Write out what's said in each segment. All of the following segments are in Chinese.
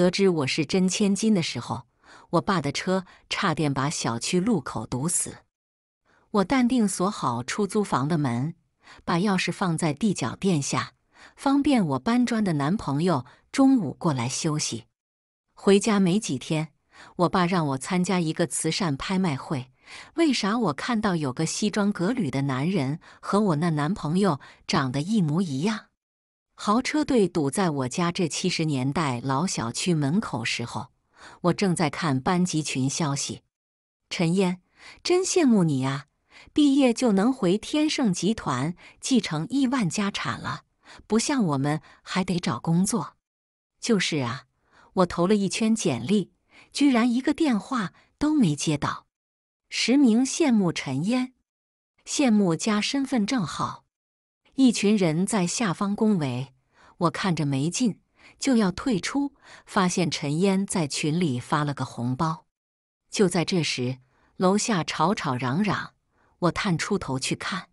得知我是真千金的时候，我爸的车差点把小区路口堵死。我淡定锁好出租房的门，把钥匙放在地脚垫下，方便我搬砖的男朋友中午过来休息。回家没几天，我爸让我参加一个慈善拍卖会。为啥我看到有个西装革履的男人和我那男朋友长得一模一样？豪车队堵在我家这七十年代老小区门口时候，我正在看班级群消息。陈烟，真羡慕你呀！毕业就能回天盛集团继承亿万家产了，不像我们还得找工作。就是啊，我投了一圈简历，居然一个电话都没接到。实名羡慕陈烟，羡慕加身份证号。一群人在下方恭维，我看着没劲，就要退出，发现陈烟在群里发了个红包。就在这时，楼下吵吵嚷嚷，我探出头去看，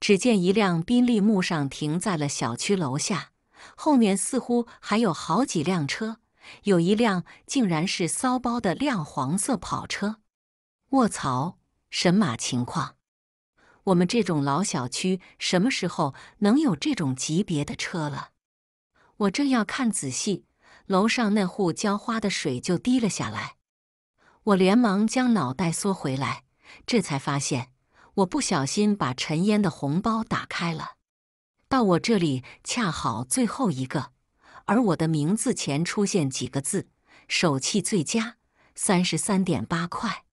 只见一辆宾利慕上停在了小区楼下，后面似乎还有好几辆车，有一辆竟然是骚包的亮黄色跑车。卧槽，神马情况？我们这种老小区什么时候能有这种级别的车了？我正要看仔细，楼上那户浇花的水就滴了下来。我连忙将脑袋缩回来，这才发现我不小心把陈烟的红包打开了。到我这里恰好最后一个，而我的名字前出现几个字“手气最佳”，三十三点八块，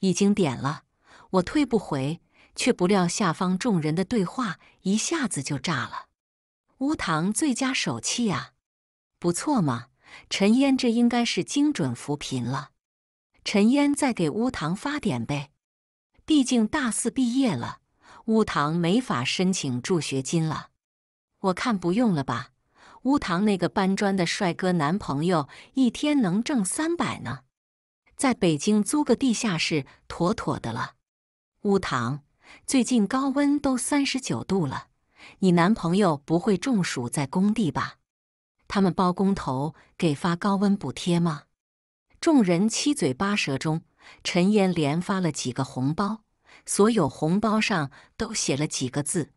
已经点了，我退不回。却不料下方众人的对话一下子就炸了。乌唐最佳手气啊，不错嘛！陈烟，这应该是精准扶贫了。陈烟再给乌唐发点呗，毕竟大四毕业了，乌唐没法申请助学金了。我看不用了吧。乌唐那个搬砖的帅哥男朋友一天能挣三百呢，在北京租个地下室妥妥的了。乌唐。最近高温都三十九度了，你男朋友不会中暑在工地吧？他们包工头给发高温补贴吗？众人七嘴八舌中，陈岩连发了几个红包，所有红包上都写了几个字：“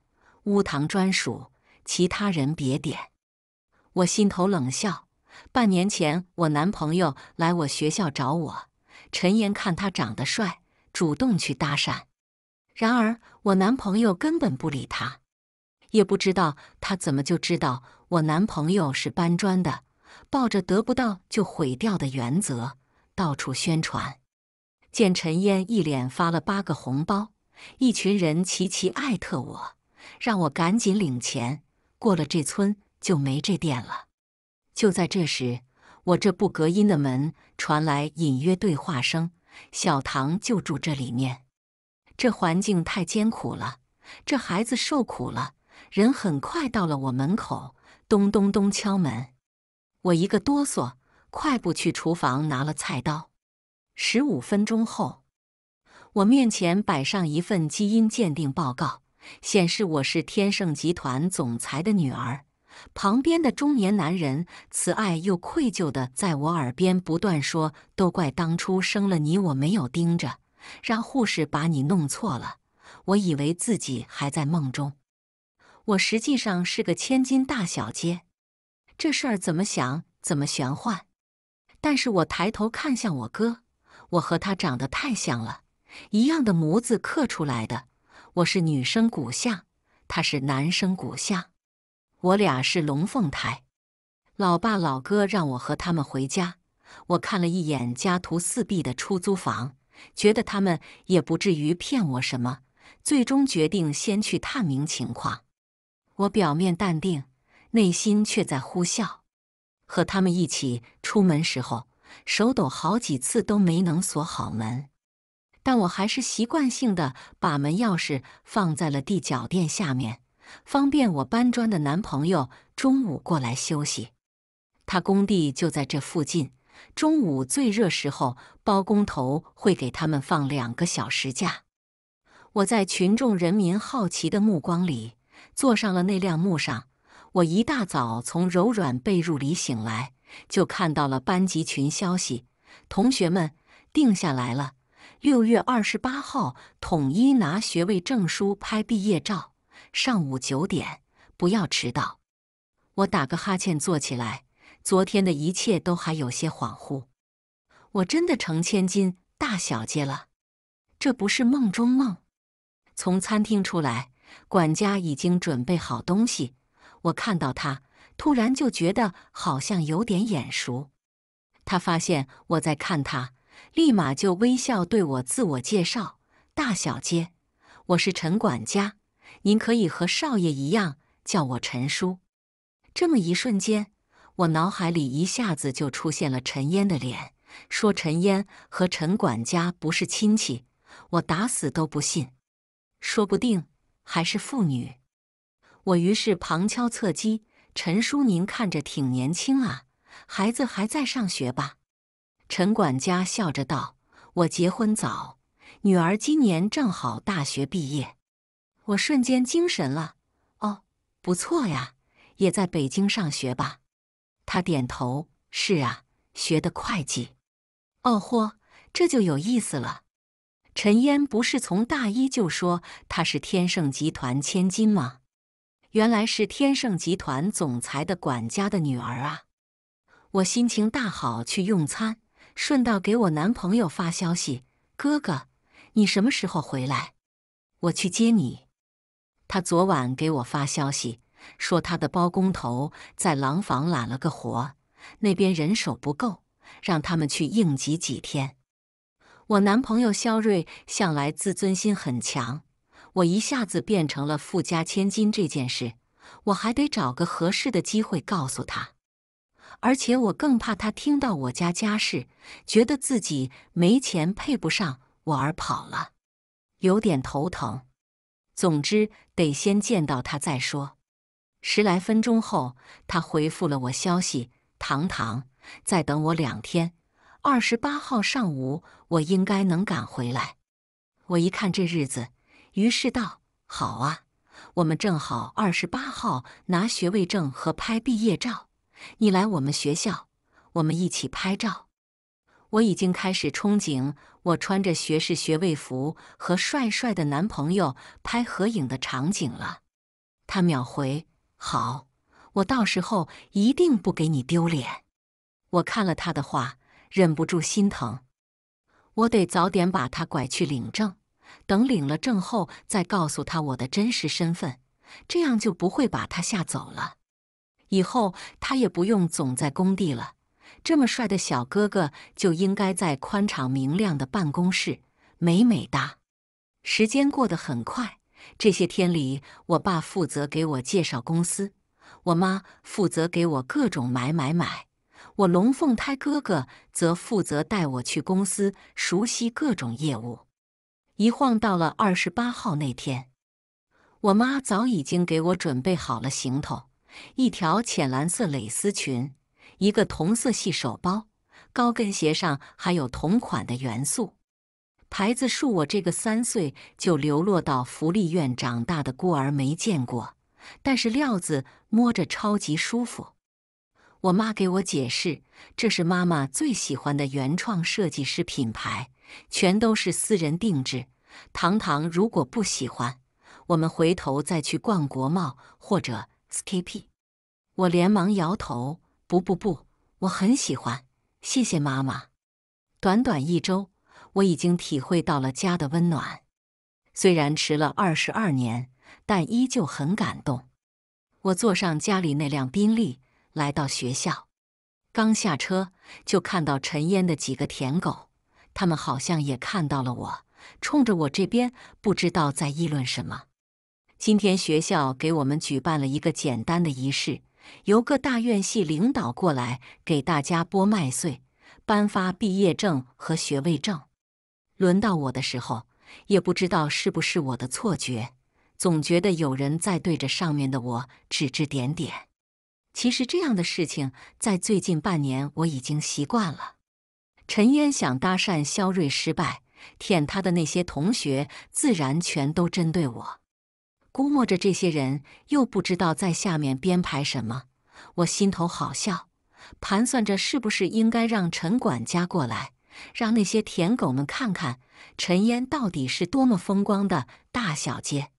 乌糖专属，其他人别点。”我心头冷笑。半年前，我男朋友来我学校找我，陈岩看他长得帅，主动去搭讪。然而，我男朋友根本不理他，也不知道他怎么就知道我男朋友是搬砖的，抱着得不到就毁掉的原则到处宣传。见陈烟一脸发了八个红包，一群人齐齐艾特我，让我赶紧领钱，过了这村就没这店了。就在这时，我这不隔音的门传来隐约对话声，小唐就住这里面。这环境太艰苦了，这孩子受苦了。人很快到了我门口，咚咚咚敲门，我一个哆嗦，快步去厨房拿了菜刀。十五分钟后，我面前摆上一份基因鉴定报告，显示我是天盛集团总裁的女儿。旁边的中年男人慈爱又愧疚的在我耳边不断说：“都怪当初生了你，我没有盯着。”让护士把你弄错了，我以为自己还在梦中。我实际上是个千金大小姐，这事儿怎么想怎么玄幻。但是我抬头看向我哥，我和他长得太像了，一样的模子刻出来的。我是女生骨相，他是男生骨相，我俩是龙凤胎。老爸老哥让我和他们回家，我看了一眼家徒四壁的出租房。觉得他们也不至于骗我什么，最终决定先去探明情况。我表面淡定，内心却在呼啸。和他们一起出门时候，手抖好几次都没能锁好门，但我还是习惯性的把门钥匙放在了地脚垫下面，方便我搬砖的男朋友中午过来休息。他工地就在这附近。中午最热时候，包工头会给他们放两个小时假。我在群众人民好奇的目光里坐上了那辆木上。我一大早从柔软被褥里醒来，就看到了班级群消息：同学们定下来了，六月二十八号统一拿学位证书拍毕业照，上午九点，不要迟到。我打个哈欠，坐起来。昨天的一切都还有些恍惚，我真的成千金大小姐了，这不是梦中梦。从餐厅出来，管家已经准备好东西。我看到他，突然就觉得好像有点眼熟。他发现我在看他，立马就微笑对我自我介绍：“大小姐，我是陈管家，您可以和少爷一样叫我陈叔。”这么一瞬间。我脑海里一下子就出现了陈烟的脸，说陈烟和陈管家不是亲戚，我打死都不信，说不定还是父女。我于是旁敲侧击：“陈淑宁看着挺年轻啊，孩子还在上学吧？”陈管家笑着道：“我结婚早，女儿今年正好大学毕业。”我瞬间精神了，哦，不错呀，也在北京上学吧？他点头，是啊，学的会计。哦豁，这就有意思了。陈烟不是从大一就说她是天盛集团千金吗？原来是天盛集团总裁的管家的女儿啊！我心情大好，去用餐，顺道给我男朋友发消息：“哥哥，你什么时候回来？我去接你。”他昨晚给我发消息。说他的包工头在廊坊揽了个活，那边人手不够，让他们去应急几天。我男朋友肖瑞向来自尊心很强，我一下子变成了富家千金这件事，我还得找个合适的机会告诉他。而且我更怕他听到我家家事，觉得自己没钱配不上我而跑了，有点头疼。总之得先见到他再说。十来分钟后，他回复了我消息：“糖糖，再等我两天，二十八号上午我应该能赶回来。”我一看这日子，于是道：“好啊，我们正好二十八号拿学位证和拍毕业照，你来我们学校，我们一起拍照。”我已经开始憧憬我穿着学士学位服和帅帅的男朋友拍合影的场景了。他秒回。好，我到时候一定不给你丢脸。我看了他的话，忍不住心疼。我得早点把他拐去领证，等领了证后再告诉他我的真实身份，这样就不会把他吓走了。以后他也不用总在工地了。这么帅的小哥哥就应该在宽敞明亮的办公室，美美哒。时间过得很快。这些天里，我爸负责给我介绍公司，我妈负责给我各种买买买，我龙凤胎哥哥则负责带我去公司熟悉各种业务。一晃到了二十八号那天，我妈早已经给我准备好了行头：一条浅蓝色蕾丝裙，一个同色系手包，高跟鞋上还有同款的元素。牌子树，我这个三岁就流落到福利院长大的孤儿没见过，但是料子摸着超级舒服。我妈给我解释，这是妈妈最喜欢的原创设计师品牌，全都是私人定制。糖糖如果不喜欢，我们回头再去逛国贸或者 SKP。我连忙摇头：“不不不，我很喜欢，谢谢妈妈。”短短一周。我已经体会到了家的温暖，虽然迟了二十二年，但依旧很感动。我坐上家里那辆宾利来到学校，刚下车就看到陈烟的几个舔狗，他们好像也看到了我，冲着我这边不知道在议论什么。今天学校给我们举办了一个简单的仪式，由各大院系领导过来给大家拨麦穗，颁发毕业证和学位证。轮到我的时候，也不知道是不是我的错觉，总觉得有人在对着上面的我指指点点。其实这样的事情，在最近半年我已经习惯了。陈渊想搭讪肖瑞失败，舔他的那些同学自然全都针对我。估摸着这些人又不知道在下面编排什么，我心头好笑，盘算着是不是应该让陈管家过来。让那些舔狗们看看，陈烟到底是多么风光的大小姐！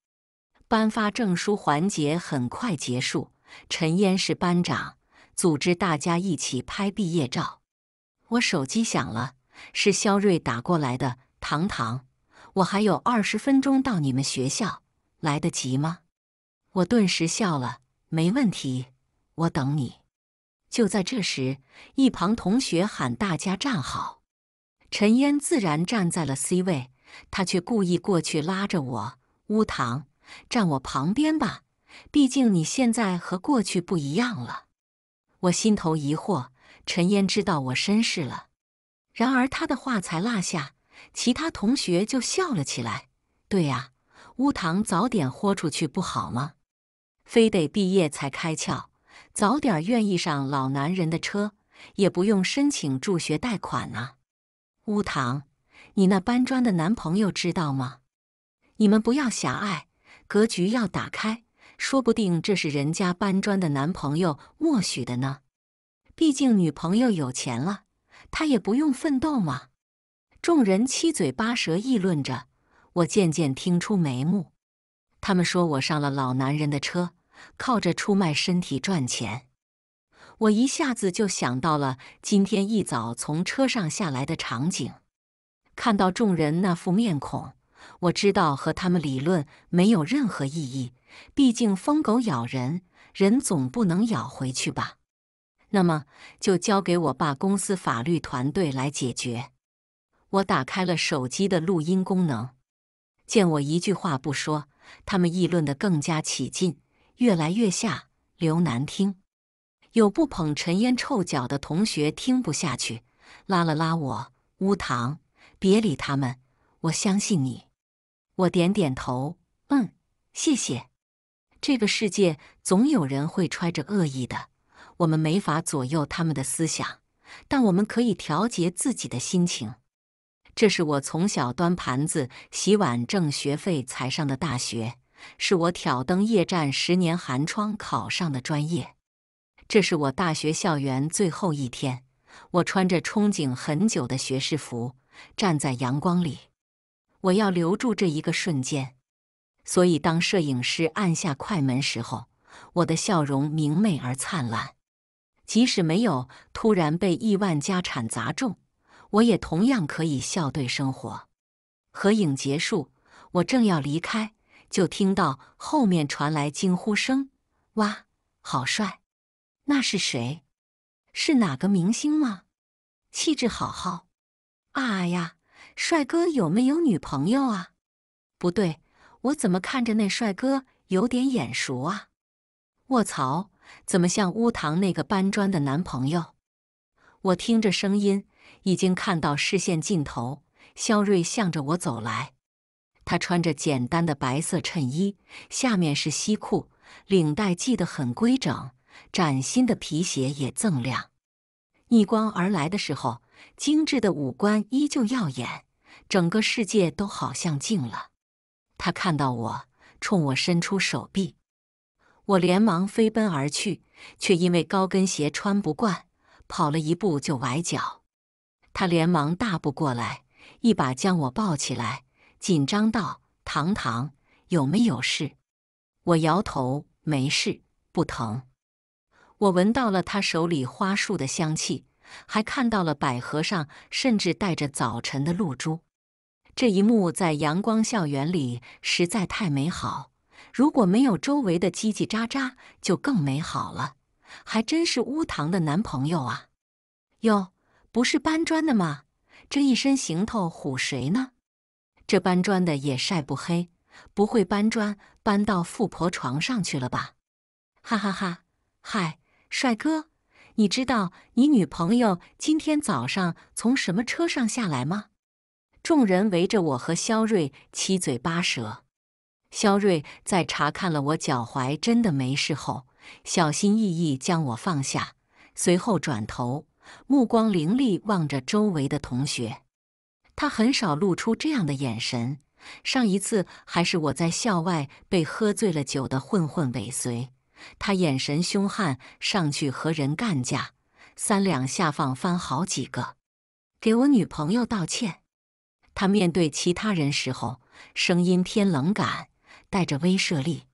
颁发证书环节很快结束，陈烟是班长，组织大家一起拍毕业照。我手机响了，是肖瑞打过来的。糖糖，我还有二十分钟到你们学校，来得及吗？我顿时笑了，没问题，我等你。就在这时，一旁同学喊大家站好。陈烟自然站在了 C 位，他却故意过去拉着我：“乌糖，站我旁边吧，毕竟你现在和过去不一样了。”我心头疑惑，陈烟知道我身世了。然而他的话才落下，其他同学就笑了起来：“对呀，乌糖早点豁出去不好吗？非得毕业才开窍，早点愿意上老男人的车，也不用申请助学贷款啊。”乌堂，你那搬砖的男朋友知道吗？你们不要狭隘，格局要打开，说不定这是人家搬砖的男朋友默许的呢。毕竟女朋友有钱了，他也不用奋斗嘛。众人七嘴八舌议论着，我渐渐听出眉目。他们说我上了老男人的车，靠着出卖身体赚钱。我一下子就想到了今天一早从车上下来的场景，看到众人那副面孔，我知道和他们理论没有任何意义。毕竟疯狗咬人，人总不能咬回去吧？那么就交给我爸公司法律团队来解决。我打开了手机的录音功能，见我一句话不说，他们议论得更加起劲，越来越下流难听。有不捧陈烟臭脚的同学听不下去，拉了拉我。乌糖，别理他们。我相信你。我点点头，嗯，谢谢。这个世界总有人会揣着恶意的，我们没法左右他们的思想，但我们可以调节自己的心情。这是我从小端盘子、洗碗挣学费才上的大学，是我挑灯夜战十年寒窗考上的专业。这是我大学校园最后一天，我穿着憧憬很久的学士服，站在阳光里。我要留住这一个瞬间，所以当摄影师按下快门时候，我的笑容明媚而灿烂。即使没有突然被亿万家产砸中，我也同样可以笑对生活。合影结束，我正要离开，就听到后面传来惊呼声：“哇，好帅！”那是谁？是哪个明星吗？气质好好。啊呀，帅哥有没有女朋友啊？不对，我怎么看着那帅哥有点眼熟啊？卧槽，怎么像乌堂那个搬砖的男朋友？我听着声音，已经看到视线尽头，肖瑞向着我走来。他穿着简单的白色衬衣，下面是西裤，领带系得很规整。崭新的皮鞋也锃亮，逆光而来的时候，精致的五官依旧耀眼，整个世界都好像静了。他看到我，冲我伸出手臂，我连忙飞奔而去，却因为高跟鞋穿不惯，跑了一步就崴脚。他连忙大步过来，一把将我抱起来，紧张道：“糖糖，有没有事？”我摇头：“没事，不疼。”我闻到了他手里花束的香气，还看到了百合上甚至带着早晨的露珠。这一幕在阳光校园里实在太美好，如果没有周围的叽叽喳喳，就更美好了。还真是乌糖的男朋友啊！哟，不是搬砖的吗？这一身行头唬谁呢？这搬砖的也晒不黑，不会搬砖搬到富婆床上去了吧？哈哈哈！嗨。帅哥，你知道你女朋友今天早上从什么车上下来吗？众人围着我和肖瑞七嘴八舌。肖瑞在查看了我脚踝真的没事后，小心翼翼将我放下，随后转头，目光凌厉望着周围的同学。他很少露出这样的眼神，上一次还是我在校外被喝醉了酒的混混尾随。他眼神凶悍，上去和人干架，三两下放翻好几个。给我女朋友道歉。他面对其他人时候，声音偏冷感，带着威慑力。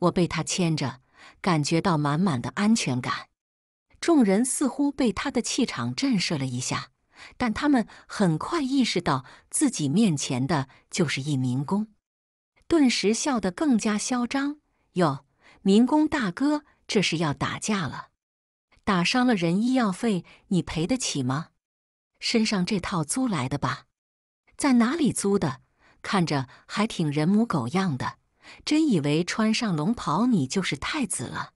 我被他牵着，感觉到满满的安全感。众人似乎被他的气场震慑了一下，但他们很快意识到自己面前的就是一民工，顿时笑得更加嚣张。哟。民工大哥，这是要打架了？打伤了人，医药费你赔得起吗？身上这套租来的吧？在哪里租的？看着还挺人模狗样的，真以为穿上龙袍你就是太子了？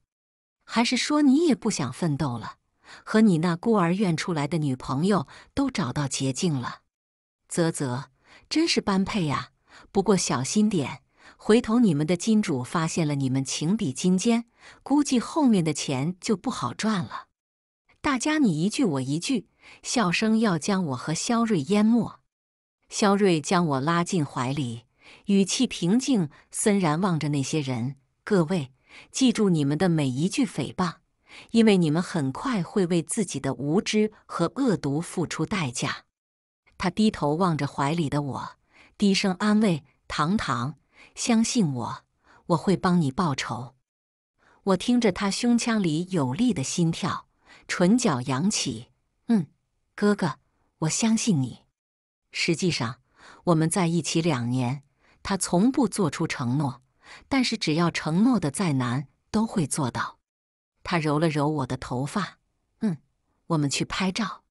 还是说你也不想奋斗了？和你那孤儿院出来的女朋友都找到捷径了？啧啧，真是般配呀！不过小心点。回头你们的金主发现了你们情比金坚，估计后面的钱就不好赚了。大家你一句我一句，笑声要将我和肖瑞淹没。肖瑞将我拉进怀里，语气平静森然望着那些人：“各位，记住你们的每一句诽谤，因为你们很快会为自己的无知和恶毒付出代价。”他低头望着怀里的我，低声安慰：“糖糖。”相信我，我会帮你报仇。我听着他胸腔里有力的心跳，唇角扬起，嗯，哥哥，我相信你。实际上，我们在一起两年，他从不做出承诺，但是只要承诺的再难，都会做到。他揉了揉我的头发，嗯，我们去拍照。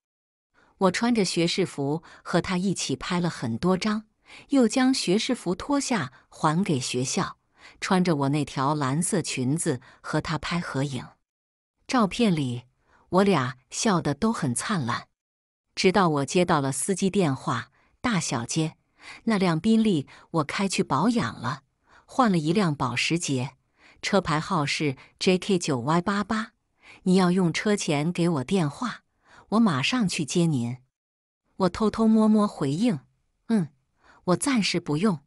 我穿着学士服和他一起拍了很多张。又将学士服脱下还给学校，穿着我那条蓝色裙子和他拍合影。照片里我俩笑得都很灿烂。直到我接到了司机电话，大小姐，那辆宾利我开去保养了，换了一辆保时捷，车牌号是 JK9Y88。你要用车前给我电话，我马上去接您。我偷偷摸摸回应：“嗯。”我暂时不用，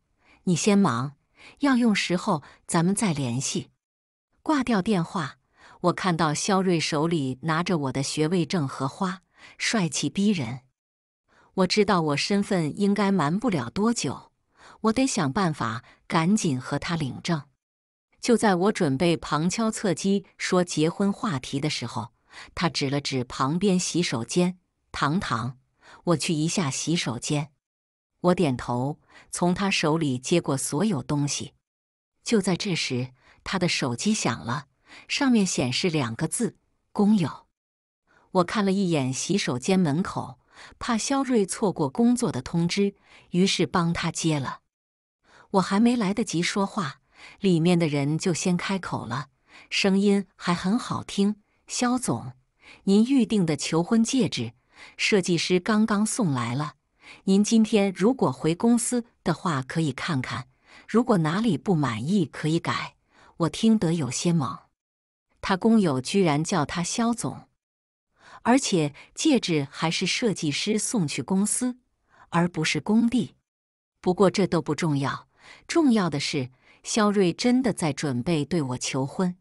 你先忙。要用时候咱们再联系。挂掉电话，我看到肖瑞手里拿着我的学位证和花，帅气逼人。我知道我身份应该瞒不了多久，我得想办法赶紧和他领证。就在我准备旁敲侧击说结婚话题的时候，他指了指旁边洗手间：“糖糖，我去一下洗手间。”我点头，从他手里接过所有东西。就在这时，他的手机响了，上面显示两个字“工友”。我看了一眼洗手间门口，怕肖瑞错过工作的通知，于是帮他接了。我还没来得及说话，里面的人就先开口了，声音还很好听：“肖总，您预定的求婚戒指，设计师刚刚送来了。”您今天如果回公司的话，可以看看。如果哪里不满意，可以改。我听得有些懵，他工友居然叫他肖总，而且戒指还是设计师送去公司，而不是工地。不过这都不重要，重要的是肖瑞真的在准备对我求婚，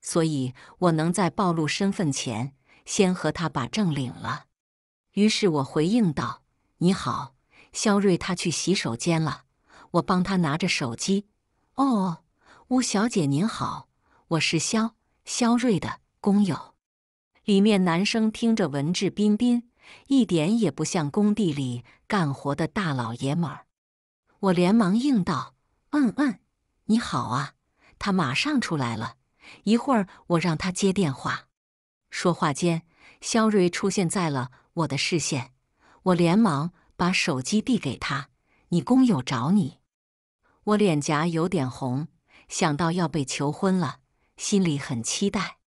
所以我能在暴露身份前先和他把证领了。于是我回应道。你好，肖瑞，他去洗手间了，我帮他拿着手机。哦，吴小姐您好，我是肖肖瑞的工友。里面男生听着文质彬彬，一点也不像工地里干活的大老爷们儿。我连忙应道：“嗯嗯，你好啊。”他马上出来了，一会儿我让他接电话。说话间，肖瑞出现在了我的视线。我连忙把手机递给他，你工友找你。我脸颊有点红，想到要被求婚了，心里很期待。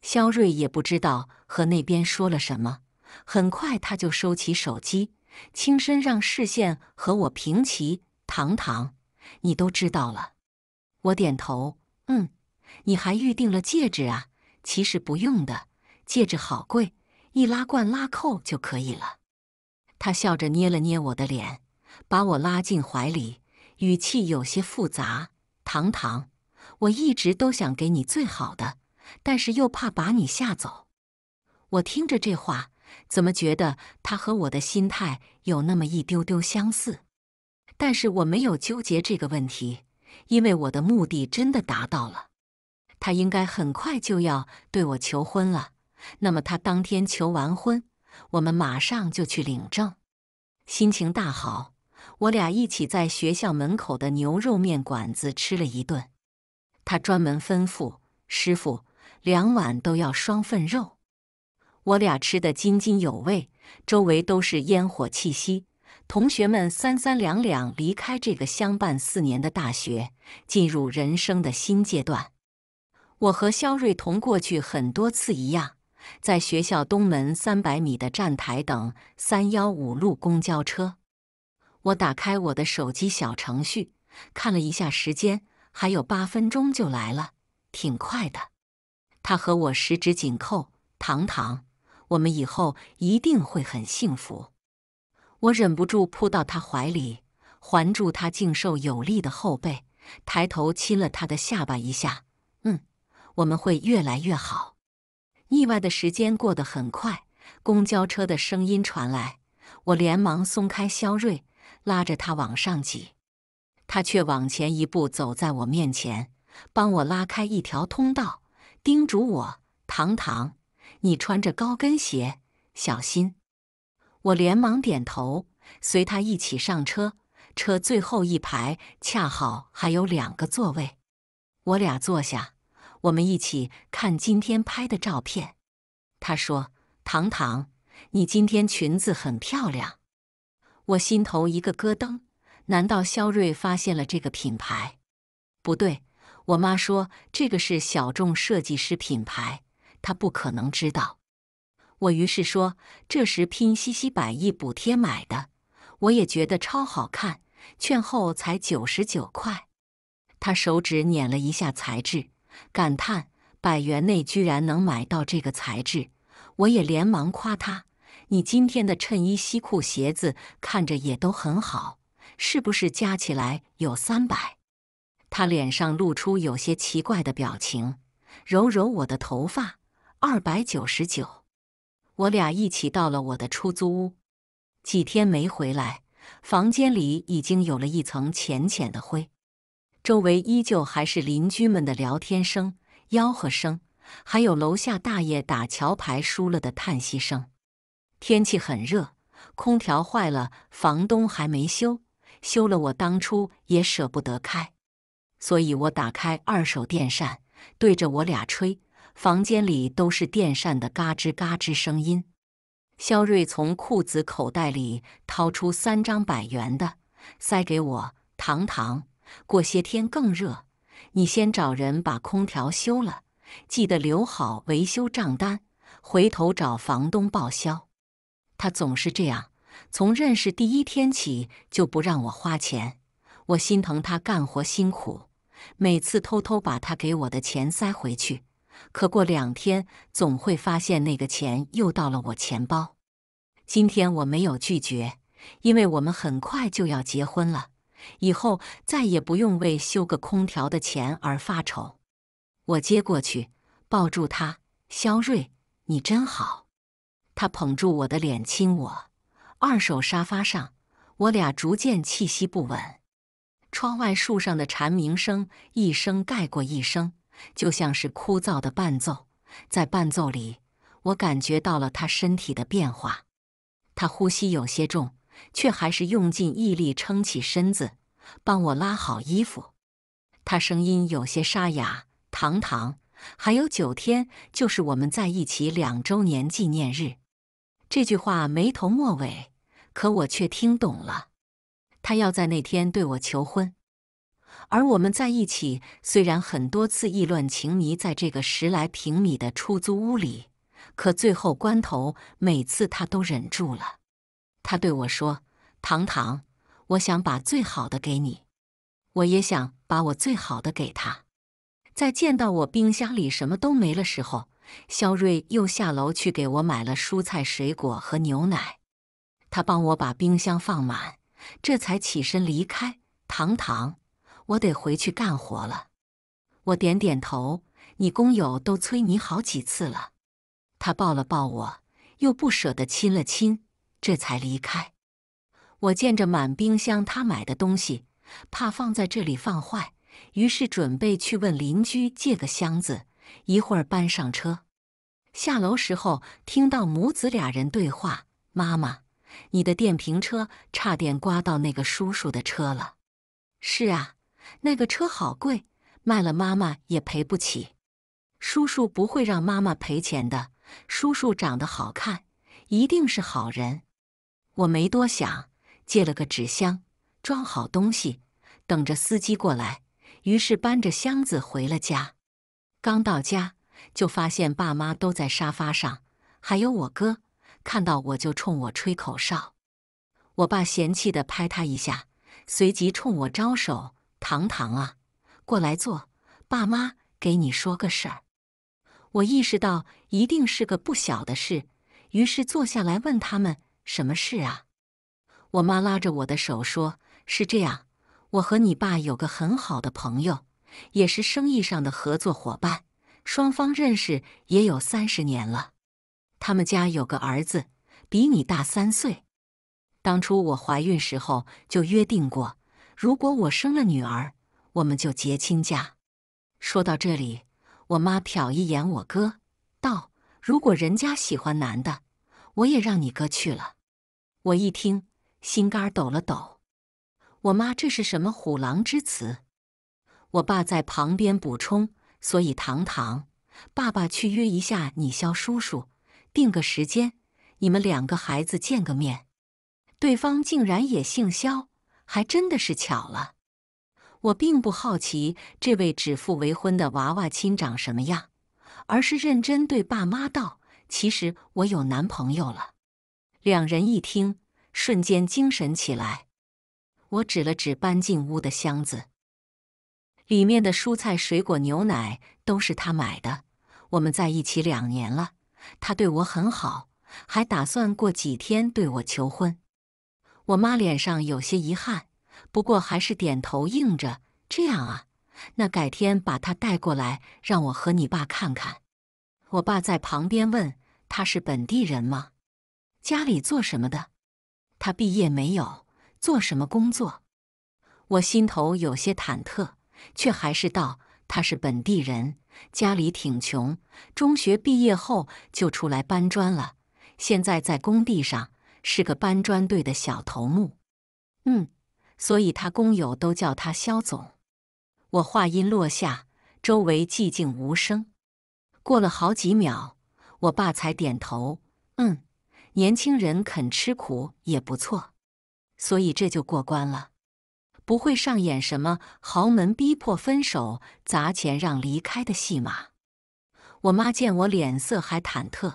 肖瑞也不知道和那边说了什么，很快他就收起手机，轻身让视线和我平齐。唐唐，你都知道了。我点头，嗯。你还预定了戒指啊？其实不用的，戒指好贵，易拉罐拉扣就可以了。他笑着捏了捏我的脸，把我拉进怀里，语气有些复杂：“糖糖，我一直都想给你最好的，但是又怕把你吓走。”我听着这话，怎么觉得他和我的心态有那么一丢丢相似？但是我没有纠结这个问题，因为我的目的真的达到了。他应该很快就要对我求婚了。那么他当天求完婚？我们马上就去领证，心情大好。我俩一起在学校门口的牛肉面馆子吃了一顿，他专门吩咐师傅两碗都要双份肉。我俩吃得津津有味，周围都是烟火气息。同学们三三两两离开这个相伴四年的大学，进入人生的新阶段。我和肖瑞彤过去很多次一样。在学校东门三百米的站台等三幺五路公交车。我打开我的手机小程序，看了一下时间，还有八分钟就来了，挺快的。他和我十指紧扣，糖糖，我们以后一定会很幸福。我忍不住扑到他怀里，环住他净瘦有力的后背，抬头亲了他的下巴一下。嗯，我们会越来越好。意外的时间过得很快，公交车的声音传来，我连忙松开肖瑞，拉着他往上挤，他却往前一步走在我面前，帮我拉开一条通道，叮嘱我：“唐唐，你穿着高跟鞋，小心。”我连忙点头，随他一起上车。车最后一排恰好还有两个座位，我俩坐下。我们一起看今天拍的照片，他说：“糖糖，你今天裙子很漂亮。”我心头一个咯噔，难道肖瑞发现了这个品牌？不对，我妈说这个是小众设计师品牌，他不可能知道。我于是说：“这是拼夕夕百亿补贴买的，我也觉得超好看，券后才九十九块。”他手指捻了一下材质。感叹百元内居然能买到这个材质，我也连忙夸他：“你今天的衬衣、西裤、鞋子看着也都很好，是不是加起来有三百？”他脸上露出有些奇怪的表情，揉揉我的头发，二百九十九。我俩一起到了我的出租屋，几天没回来，房间里已经有了一层浅浅的灰。周围依旧还是邻居们的聊天声、吆喝声，还有楼下大爷打桥牌输了的叹息声。天气很热，空调坏了，房东还没修，修了我当初也舍不得开，所以我打开二手电扇对着我俩吹，房间里都是电扇的嘎吱嘎吱声音。肖瑞从裤子口袋里掏出三张百元的，塞给我，糖糖。过些天更热，你先找人把空调修了，记得留好维修账单，回头找房东报销。他总是这样，从认识第一天起就不让我花钱。我心疼他干活辛苦，每次偷偷把他给我的钱塞回去，可过两天总会发现那个钱又到了我钱包。今天我没有拒绝，因为我们很快就要结婚了。以后再也不用为修个空调的钱而发愁。我接过去，抱住他。肖瑞，你真好。他捧住我的脸，亲我。二手沙发上，我俩逐渐气息不稳。窗外树上的蝉鸣声一声盖过一声，就像是枯燥的伴奏。在伴奏里，我感觉到了他身体的变化。他呼吸有些重。却还是用尽毅力撑起身子，帮我拉好衣服。他声音有些沙哑：“糖糖，还有九天就是我们在一起两周年纪念日。”这句话没头没尾，可我却听懂了。他要在那天对我求婚。而我们在一起，虽然很多次意乱情迷在这个十来平米的出租屋里，可最后关头，每次他都忍住了。他对我说：“糖糖，我想把最好的给你，我也想把我最好的给他。”在见到我冰箱里什么都没了时候，肖瑞又下楼去给我买了蔬菜、水果和牛奶。他帮我把冰箱放满，这才起身离开。糖糖，我得回去干活了。我点点头：“你工友都催你好几次了。”他抱了抱我，又不舍得亲了亲。这才离开。我见着满冰箱他买的东西，怕放在这里放坏，于是准备去问邻居借个箱子，一会儿搬上车。下楼时候听到母子俩人对话：“妈妈，你的电瓶车差点刮到那个叔叔的车了。”“是啊，那个车好贵，卖了妈妈也赔不起。叔叔不会让妈妈赔钱的。叔叔长得好看，一定是好人。”我没多想，借了个纸箱，装好东西，等着司机过来。于是搬着箱子回了家。刚到家，就发现爸妈都在沙发上，还有我哥。看到我就冲我吹口哨。我爸嫌弃的拍他一下，随即冲我招手：“糖糖啊，过来坐，爸妈给你说个事儿。”我意识到一定是个不小的事，于是坐下来问他们。什么事啊？我妈拉着我的手说：“是这样，我和你爸有个很好的朋友，也是生意上的合作伙伴，双方认识也有三十年了。他们家有个儿子，比你大三岁。当初我怀孕时候就约定过，如果我生了女儿，我们就结亲家。”说到这里，我妈瞟一眼我哥，道：“如果人家喜欢男的，我也让你哥去了。”我一听，心肝抖了抖。我妈这是什么虎狼之词？我爸在旁边补充：“所以，唐唐，爸爸去约一下你肖叔叔，定个时间，你们两个孩子见个面。对方竟然也姓肖，还真的是巧了。”我并不好奇这位指腹为婚的娃娃亲长什么样，而是认真对爸妈道：“其实我有男朋友了。”两人一听，瞬间精神起来。我指了指搬进屋的箱子，里面的蔬菜、水果、牛奶都是他买的。我们在一起两年了，他对我很好，还打算过几天对我求婚。我妈脸上有些遗憾，不过还是点头应着：“这样啊，那改天把他带过来，让我和你爸看看。”我爸在旁边问：“他是本地人吗？”家里做什么的？他毕业没有？做什么工作？我心头有些忐忑，却还是道：“他是本地人，家里挺穷。中学毕业后就出来搬砖了，现在在工地上是个搬砖队的小头目。嗯，所以他工友都叫他肖总。”我话音落下，周围寂静无声。过了好几秒，我爸才点头：“嗯。”年轻人肯吃苦也不错，所以这就过关了，不会上演什么豪门逼迫分手、砸钱让离开的戏码。我妈见我脸色还忐忑，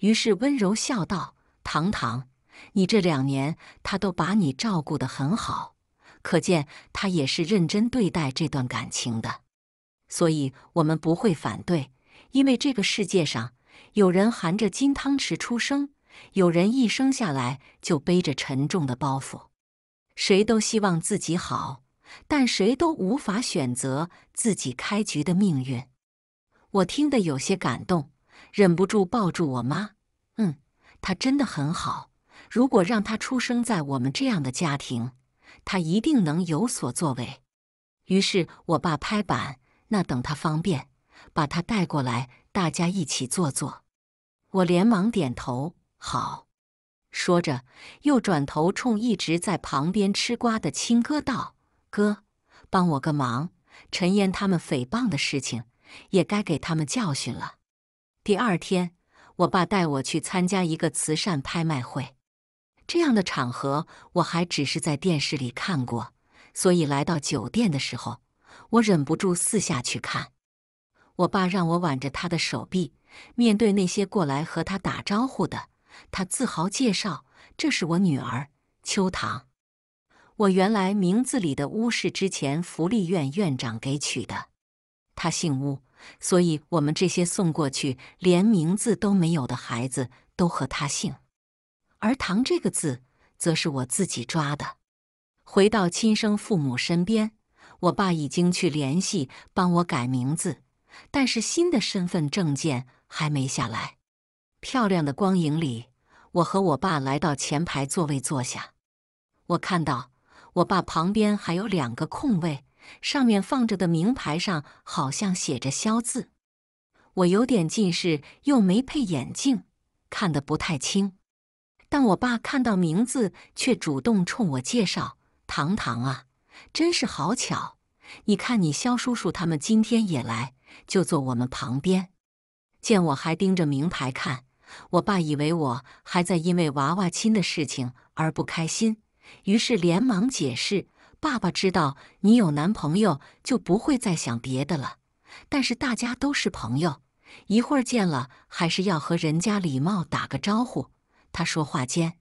于是温柔笑道：“唐唐，你这两年他都把你照顾得很好，可见他也是认真对待这段感情的，所以我们不会反对，因为这个世界上有人含着金汤匙出生。”有人一生下来就背着沉重的包袱，谁都希望自己好，但谁都无法选择自己开局的命运。我听得有些感动，忍不住抱住我妈。嗯，她真的很好。如果让她出生在我们这样的家庭，她一定能有所作为。于是我爸拍板：“那等她方便，把她带过来，大家一起坐坐。”我连忙点头。好，说着又转头冲一直在旁边吃瓜的亲哥道：“哥，帮我个忙，陈烟他们诽谤的事情也该给他们教训了。”第二天，我爸带我去参加一个慈善拍卖会，这样的场合我还只是在电视里看过，所以来到酒店的时候，我忍不住四下去看。我爸让我挽着他的手臂，面对那些过来和他打招呼的。他自豪介绍：“这是我女儿秋棠，我原来名字里的‘巫’是之前福利院院长给取的，她姓巫，所以我们这些送过去连名字都没有的孩子都和她姓。而‘棠’这个字，则是我自己抓的。回到亲生父母身边，我爸已经去联系帮我改名字，但是新的身份证件还没下来。”漂亮的光影里，我和我爸来到前排座位坐下。我看到我爸旁边还有两个空位，上面放着的名牌上好像写着“肖”字。我有点近视，又没配眼镜，看得不太清。但我爸看到名字，却主动冲我介绍：“糖糖啊，真是好巧！你看，你肖叔叔他们今天也来，就坐我们旁边。”见我还盯着名牌看。我爸以为我还在因为娃娃亲的事情而不开心，于是连忙解释：“爸爸知道你有男朋友，就不会再想别的了。但是大家都是朋友，一会儿见了还是要和人家礼貌打个招呼。”他说话间，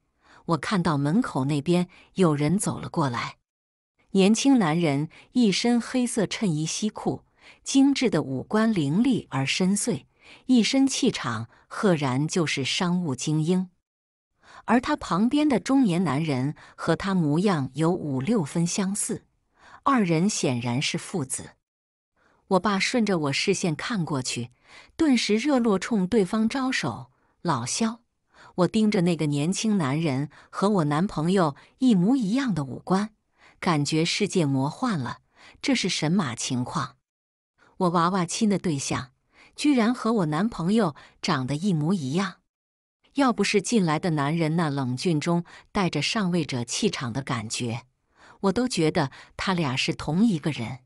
我看到门口那边有人走了过来，年轻男人一身黑色衬衣西裤，精致的五官凌厉而深邃，一身气场。赫然就是商务精英，而他旁边的中年男人和他模样有五六分相似，二人显然是父子。我爸顺着我视线看过去，顿时热络冲对方招手：“老肖！”我盯着那个年轻男人和我男朋友一模一样的五官，感觉世界魔幻了。这是神马情况？我娃娃亲的对象？居然和我男朋友长得一模一样！要不是进来的男人那冷峻中带着上位者气场的感觉，我都觉得他俩是同一个人。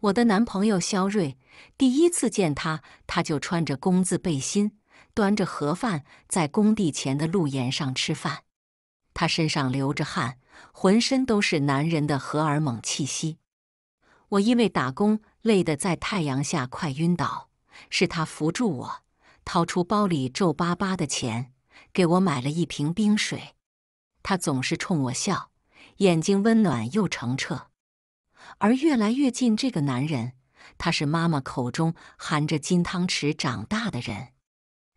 我的男朋友肖瑞，第一次见他，他就穿着工字背心，端着盒饭在工地前的路沿上吃饭。他身上流着汗，浑身都是男人的荷尔蒙气息。我因为打工累得在太阳下快晕倒。是他扶住我，掏出包里皱巴巴的钱，给我买了一瓶冰水。他总是冲我笑，眼睛温暖又澄澈。而越来越近，这个男人，他是妈妈口中含着金汤匙长大的人，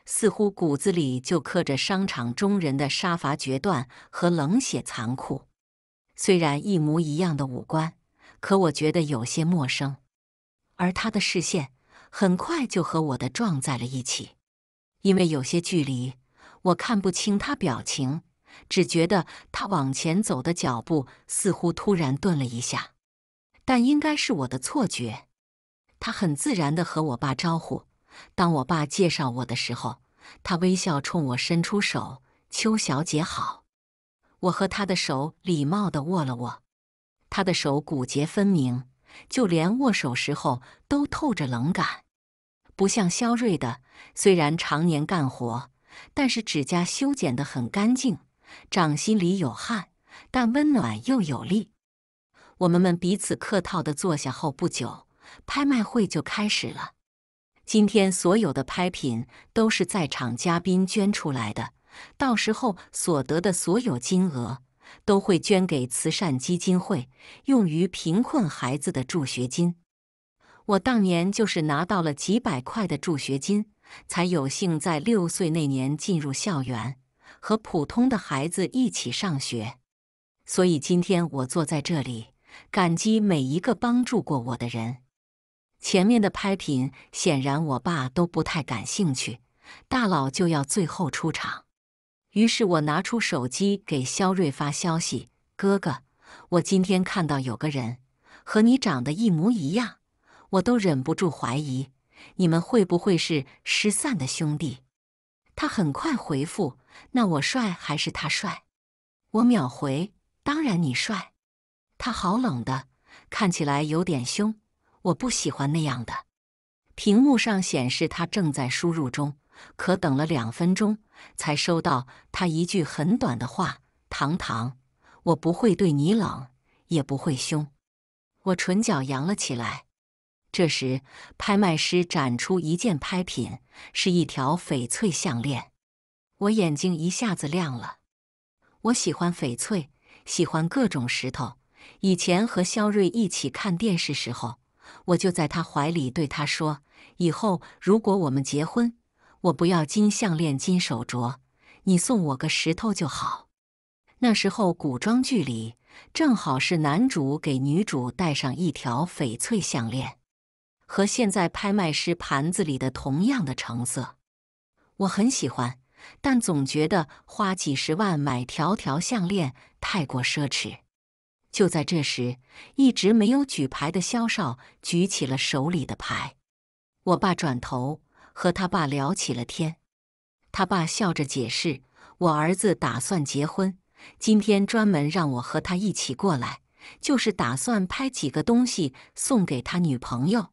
似乎骨子里就刻着商场中人的杀伐决断和冷血残酷。虽然一模一样的五官，可我觉得有些陌生。而他的视线。很快就和我的撞在了一起，因为有些距离，我看不清他表情，只觉得他往前走的脚步似乎突然顿了一下，但应该是我的错觉。他很自然的和我爸招呼，当我爸介绍我的时候，他微笑冲我伸出手：“邱小姐好。”我和他的手礼貌的握了握，他的手骨节分明。就连握手时候都透着冷感，不像肖瑞的。虽然常年干活，但是指甲修剪得很干净，掌心里有汗，但温暖又有力。我们们彼此客套的坐下后不久，拍卖会就开始了。今天所有的拍品都是在场嘉宾捐出来的，到时候所得的所有金额。都会捐给慈善基金会，用于贫困孩子的助学金。我当年就是拿到了几百块的助学金，才有幸在六岁那年进入校园，和普通的孩子一起上学。所以今天我坐在这里，感激每一个帮助过我的人。前面的拍品显然我爸都不太感兴趣，大佬就要最后出场。于是我拿出手机给肖瑞发消息：“哥哥，我今天看到有个人和你长得一模一样，我都忍不住怀疑你们会不会是失散的兄弟。”他很快回复：“那我帅还是他帅？”我秒回：“当然你帅。”他好冷的，看起来有点凶，我不喜欢那样的。屏幕上显示他正在输入中。可等了两分钟，才收到他一句很短的话：“糖糖，我不会对你冷，也不会凶。”我唇角扬了起来。这时，拍卖师展出一件拍品，是一条翡翠项链。我眼睛一下子亮了。我喜欢翡翠，喜欢各种石头。以前和肖瑞一起看电视时候，我就在他怀里对他说：“以后如果我们结婚。”我不要金项链、金手镯，你送我个石头就好。那时候古装剧里正好是男主给女主戴上一条翡翠项链，和现在拍卖师盘子里的同样的成色，我很喜欢，但总觉得花几十万买条条项链太过奢侈。就在这时，一直没有举牌的肖少举起了手里的牌，我爸转头。和他爸聊起了天，他爸笑着解释：“我儿子打算结婚，今天专门让我和他一起过来，就是打算拍几个东西送给他女朋友，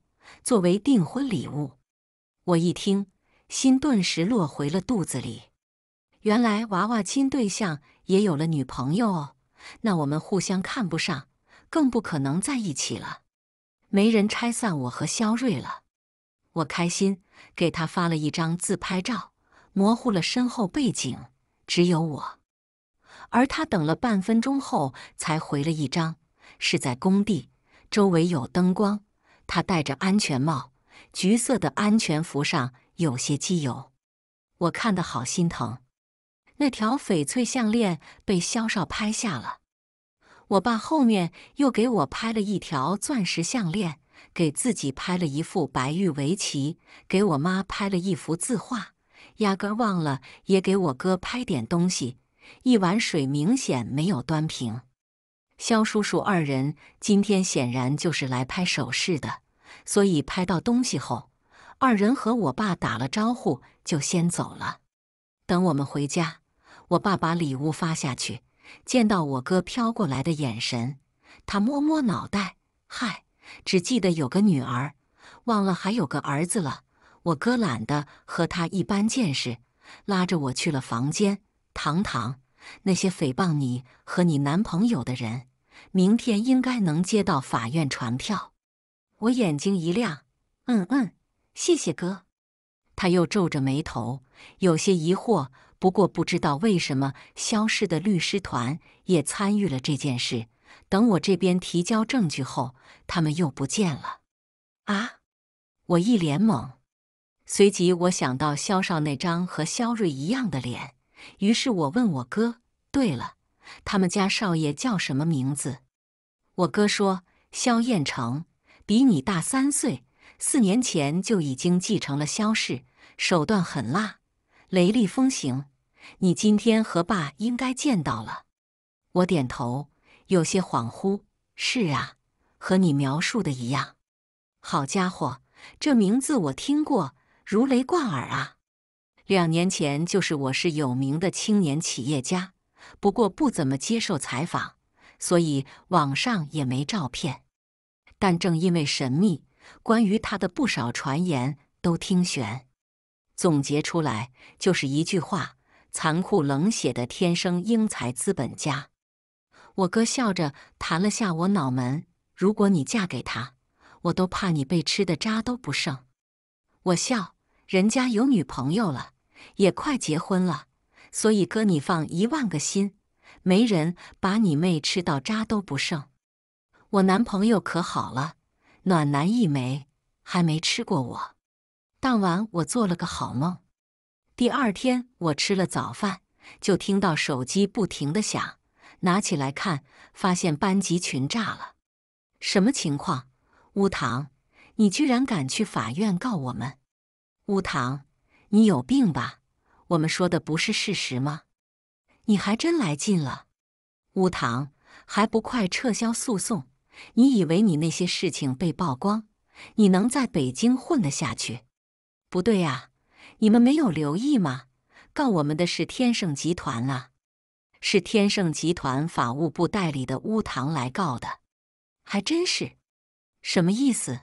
作为订婚礼物。”我一听，心顿时落回了肚子里。原来娃娃亲对象也有了女朋友，哦，那我们互相看不上，更不可能在一起了。没人拆散我和肖瑞了。我开心，给他发了一张自拍照，模糊了身后背景，只有我。而他等了半分钟后才回了一张，是在工地，周围有灯光，他戴着安全帽，橘色的安全服上有些机油，我看得好心疼。那条翡翠项链被肖少拍下了，我爸后面又给我拍了一条钻石项链。给自己拍了一副白玉围棋，给我妈拍了一幅字画，压根忘了也给我哥拍点东西。一碗水明显没有端平。肖叔叔二人今天显然就是来拍首饰的，所以拍到东西后，二人和我爸打了招呼就先走了。等我们回家，我爸把礼物发下去，见到我哥飘过来的眼神，他摸摸脑袋，嗨。只记得有个女儿，忘了还有个儿子了。我哥懒得和他一般见识，拉着我去了房间。唐唐，那些诽谤你和你男朋友的人，明天应该能接到法院传票。我眼睛一亮，嗯嗯，谢谢哥。他又皱着眉头，有些疑惑，不过不知道为什么消失的律师团也参与了这件事。等我这边提交证据后，他们又不见了啊！我一脸懵，随即我想到肖少那张和肖瑞一样的脸，于是我问我哥：“对了，他们家少爷叫什么名字？”我哥说：“肖彦成，比你大三岁，四年前就已经继承了肖氏，手段狠辣，雷厉风行。你今天和爸应该见到了。”我点头。有些恍惚，是啊，和你描述的一样。好家伙，这名字我听过，如雷贯耳啊！两年前就是我，是有名的青年企业家，不过不怎么接受采访，所以网上也没照片。但正因为神秘，关于他的不少传言都听悬。总结出来就是一句话：残酷冷血的天生英才资本家。我哥笑着弹了下我脑门：“如果你嫁给他，我都怕你被吃的渣都不剩。”我笑：“人家有女朋友了，也快结婚了，所以哥你放一万个心，没人把你妹吃到渣都不剩。”我男朋友可好了，暖男一枚，还没吃过我。当晚我做了个好梦，第二天我吃了早饭，就听到手机不停的响。拿起来看，发现班级群炸了，什么情况？乌唐，你居然敢去法院告我们！乌唐，你有病吧？我们说的不是事实吗？你还真来劲了！乌唐，还不快撤销诉讼！你以为你那些事情被曝光，你能在北京混得下去？不对呀，你们没有留意吗？告我们的是天盛集团啊！是天盛集团法务部代理的乌唐来告的，还真是，什么意思？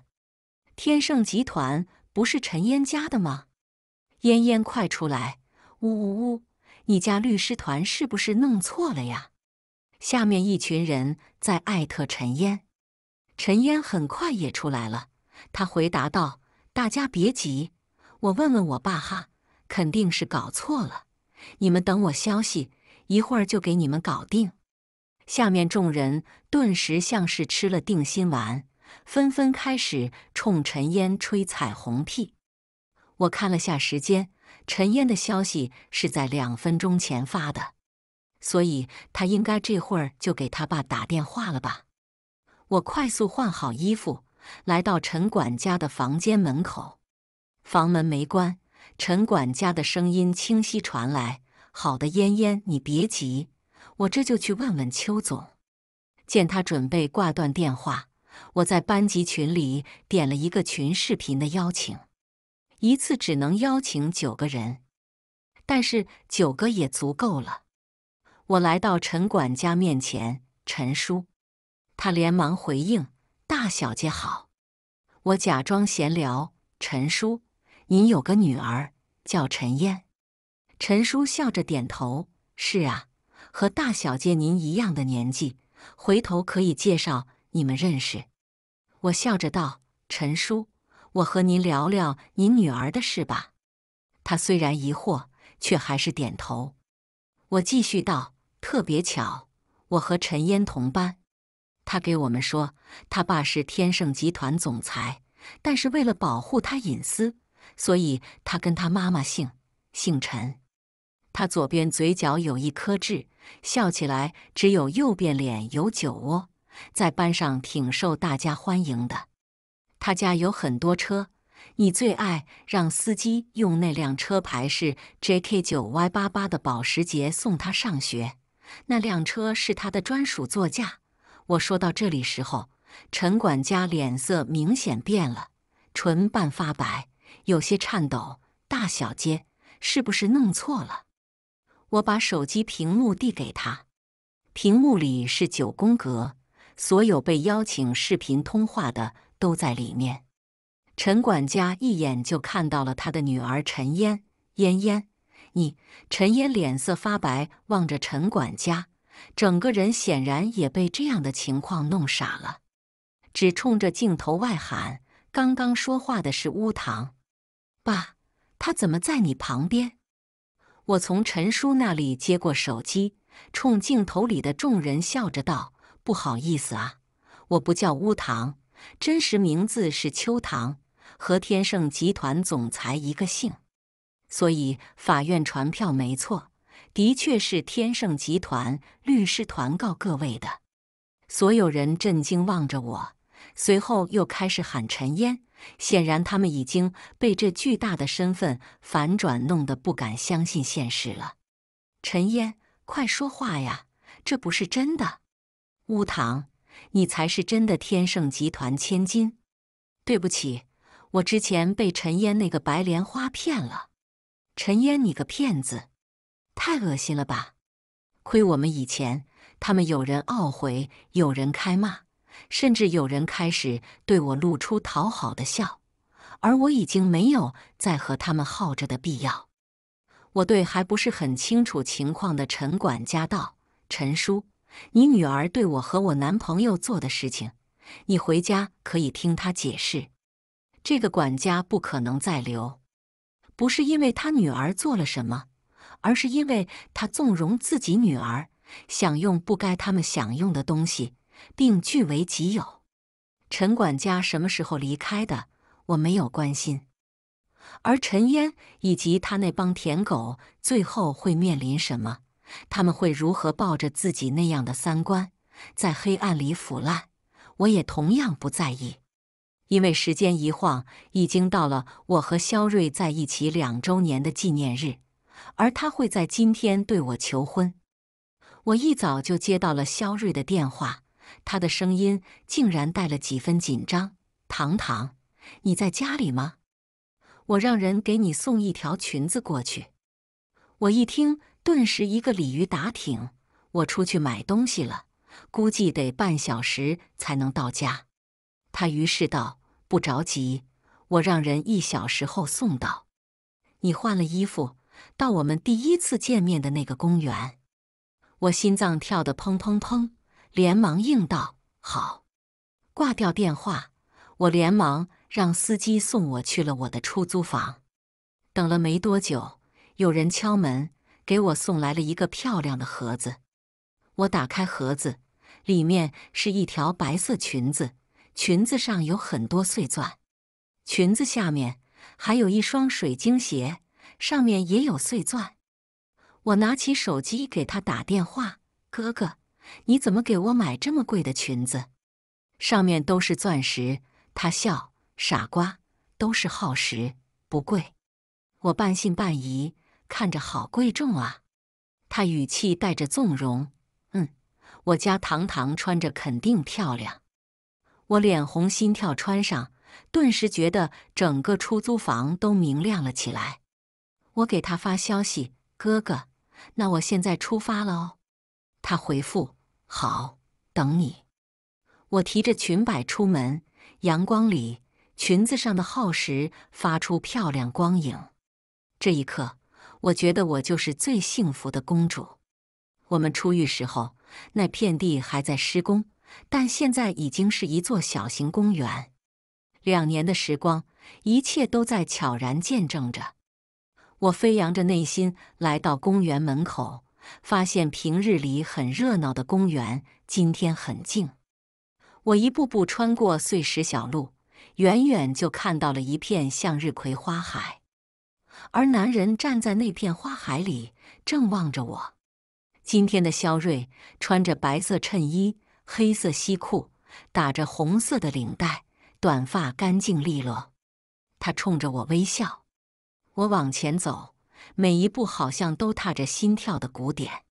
天盛集团不是陈烟家的吗？烟烟快出来！呜呜呜！你家律师团是不是弄错了呀？下面一群人在艾特陈烟，陈烟很快也出来了，他回答道：“大家别急，我问问我爸哈，肯定是搞错了，你们等我消息。”一会儿就给你们搞定。下面众人顿时像是吃了定心丸，纷纷开始冲陈烟吹彩虹屁。我看了下时间，陈烟的消息是在两分钟前发的，所以他应该这会儿就给他爸打电话了吧？我快速换好衣服，来到陈管家的房间门口，房门没关，陈管家的声音清晰传来。好的，嫣嫣，你别急，我这就去问问邱总。见他准备挂断电话，我在班级群里点了一个群视频的邀请，一次只能邀请九个人，但是九个也足够了。我来到陈管家面前，陈叔，他连忙回应：“大小姐好。”我假装闲聊：“陈叔，您有个女儿叫陈燕。”陈叔笑着点头：“是啊，和大小姐您一样的年纪，回头可以介绍你们认识。”我笑着道：“陈叔，我和您聊聊您女儿的事吧。”他虽然疑惑，却还是点头。我继续道：“特别巧，我和陈烟同班。他给我们说，他爸是天盛集团总裁，但是为了保护他隐私，所以他跟他妈妈姓，姓陈。”他左边嘴角有一颗痣，笑起来只有右边脸有酒窝，在班上挺受大家欢迎的。他家有很多车，你最爱让司机用那辆车牌是 JK 九 Y 八八的保时捷送他上学，那辆车是他的专属座驾。我说到这里时候，陈管家脸色明显变了，唇瓣发白，有些颤抖。大小姐，是不是弄错了？我把手机屏幕递给他，屏幕里是九宫格，所有被邀请视频通话的都在里面。陈管家一眼就看到了他的女儿陈嫣，嫣嫣，你陈嫣脸色发白，望着陈管家，整个人显然也被这样的情况弄傻了，只冲着镜头外喊：“刚刚说话的是乌唐，爸，他怎么在你旁边？”我从陈叔那里接过手机，冲镜头里的众人笑着道：“不好意思啊，我不叫乌堂，真实名字是秋堂。和天盛集团总裁一个姓，所以法院传票没错，的确是天盛集团律师团告各位的。”所有人震惊望着我，随后又开始喊陈烟。显然，他们已经被这巨大的身份反转弄得不敢相信现实了。陈烟，快说话呀！这不是真的。乌唐，你才是真的天盛集团千金。对不起，我之前被陈烟那个白莲花骗了。陈烟，你个骗子，太恶心了吧！亏我们以前，他们有人懊悔，有人开骂。甚至有人开始对我露出讨好的笑，而我已经没有再和他们耗着的必要。我对还不是很清楚情况的陈管家道：“陈叔，你女儿对我和我男朋友做的事情，你回家可以听他解释。这个管家不可能再留，不是因为他女儿做了什么，而是因为他纵容自己女儿，享用不该他们享用的东西。”并据为己有。陈管家什么时候离开的，我没有关心。而陈烟以及他那帮舔狗最后会面临什么，他们会如何抱着自己那样的三观在黑暗里腐烂，我也同样不在意。因为时间一晃，已经到了我和肖瑞在一起两周年的纪念日，而他会在今天对我求婚。我一早就接到了肖瑞的电话。他的声音竟然带了几分紧张。“糖糖，你在家里吗？我让人给你送一条裙子过去。”我一听，顿时一个鲤鱼打挺，“我出去买东西了，估计得半小时才能到家。”他于是道：“不着急，我让人一小时后送到。”你换了衣服，到我们第一次见面的那个公园。我心脏跳得砰砰砰。连忙应道：“好。”挂掉电话，我连忙让司机送我去了我的出租房。等了没多久，有人敲门，给我送来了一个漂亮的盒子。我打开盒子，里面是一条白色裙子，裙子上有很多碎钻。裙子下面还有一双水晶鞋，上面也有碎钻。我拿起手机给他打电话：“哥哥。”你怎么给我买这么贵的裙子？上面都是钻石。他笑，傻瓜，都是耗时，不贵。我半信半疑，看着好贵重啊。他语气带着纵容，嗯，我家糖糖穿着肯定漂亮。我脸红心跳，穿上顿时觉得整个出租房都明亮了起来。我给他发消息，哥哥，那我现在出发了哦。他回复。好，等你。我提着裙摆出门，阳光里，裙子上的耗时发出漂亮光影。这一刻，我觉得我就是最幸福的公主。我们出狱时候，那片地还在施工，但现在已经是一座小型公园。两年的时光，一切都在悄然见证着。我飞扬着内心，来到公园门口。发现平日里很热闹的公园今天很静。我一步步穿过碎石小路，远远就看到了一片向日葵花海，而男人站在那片花海里，正望着我。今天的肖瑞穿着白色衬衣、黑色西裤，打着红色的领带，短发干净利落。他冲着我微笑。我往前走。每一步好像都踏着心跳的鼓点，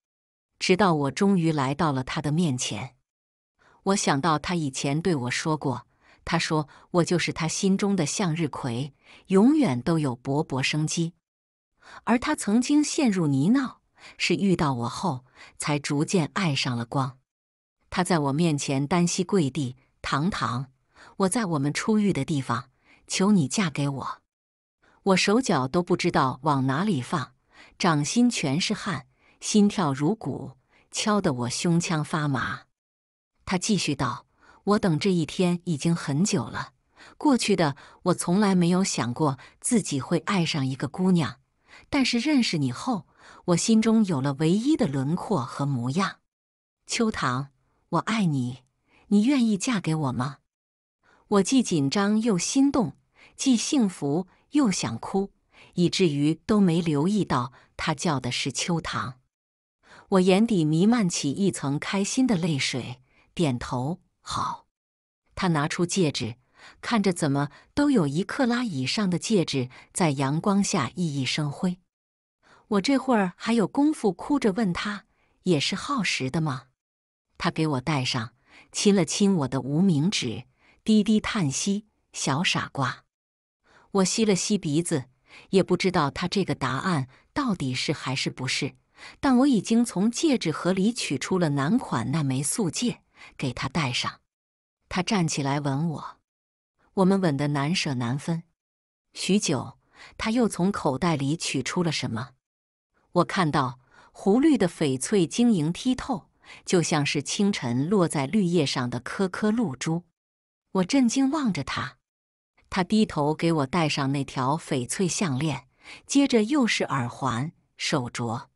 直到我终于来到了他的面前。我想到他以前对我说过，他说我就是他心中的向日葵，永远都有勃勃生机。而他曾经陷入泥淖，是遇到我后才逐渐爱上了光。他在我面前单膝跪地，堂堂，我在我们初遇的地方，求你嫁给我。我手脚都不知道往哪里放，掌心全是汗，心跳如鼓，敲得我胸腔发麻。他继续道：“我等这一天已经很久了。过去的我从来没有想过自己会爱上一个姑娘，但是认识你后，我心中有了唯一的轮廓和模样。秋棠，我爱你，你愿意嫁给我吗？”我既紧张又心动，既幸福。又想哭，以至于都没留意到他叫的是秋棠。我眼底弥漫起一层开心的泪水，点头，好。他拿出戒指，看着怎么都有一克拉以上的戒指在阳光下熠熠生辉。我这会儿还有功夫哭着问他，也是耗时的吗？他给我戴上，亲了亲我的无名指，低低叹息：“小傻瓜。”我吸了吸鼻子，也不知道他这个答案到底是还是不是。但我已经从戒指盒里取出了男款那枚素戒，给他戴上。他站起来吻我，我们吻得难舍难分。许久，他又从口袋里取出了什么？我看到湖绿的翡翠晶莹剔透，就像是清晨落在绿叶上的颗颗露珠。我震惊望着他。他低头给我戴上那条翡翠项链，接着又是耳环、手镯，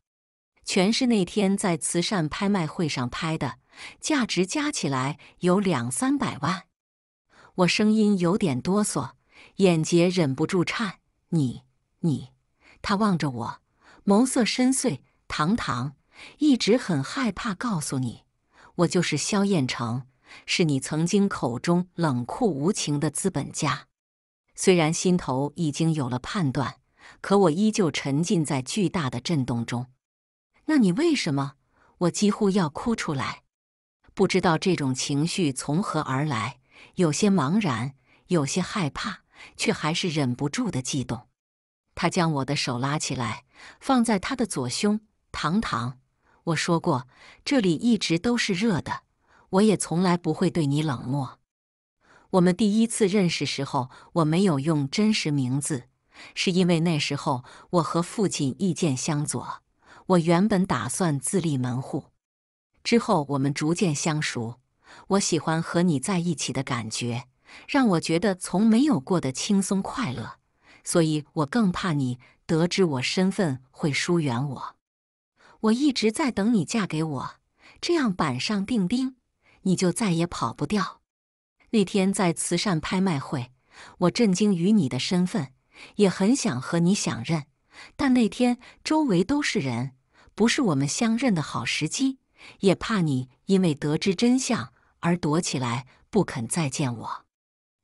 全是那天在慈善拍卖会上拍的，价值加起来有两三百万。我声音有点哆嗦，眼睫忍不住颤。你……你……他望着我，眸色深邃。唐唐一直很害怕告诉你，我就是萧燕城，是你曾经口中冷酷无情的资本家。虽然心头已经有了判断，可我依旧沉浸在巨大的震动中。那你为什么？我几乎要哭出来，不知道这种情绪从何而来，有些茫然，有些害怕，却还是忍不住的悸动。他将我的手拉起来，放在他的左胸。堂堂，我说过，这里一直都是热的，我也从来不会对你冷漠。我们第一次认识时候，我没有用真实名字，是因为那时候我和父亲意见相左。我原本打算自立门户。之后我们逐渐相熟，我喜欢和你在一起的感觉，让我觉得从没有过的轻松快乐。所以我更怕你得知我身份会疏远我。我一直在等你嫁给我，这样板上钉钉，你就再也跑不掉。那天在慈善拍卖会，我震惊于你的身份，也很想和你想认，但那天周围都是人，不是我们相认的好时机，也怕你因为得知真相而躲起来不肯再见我。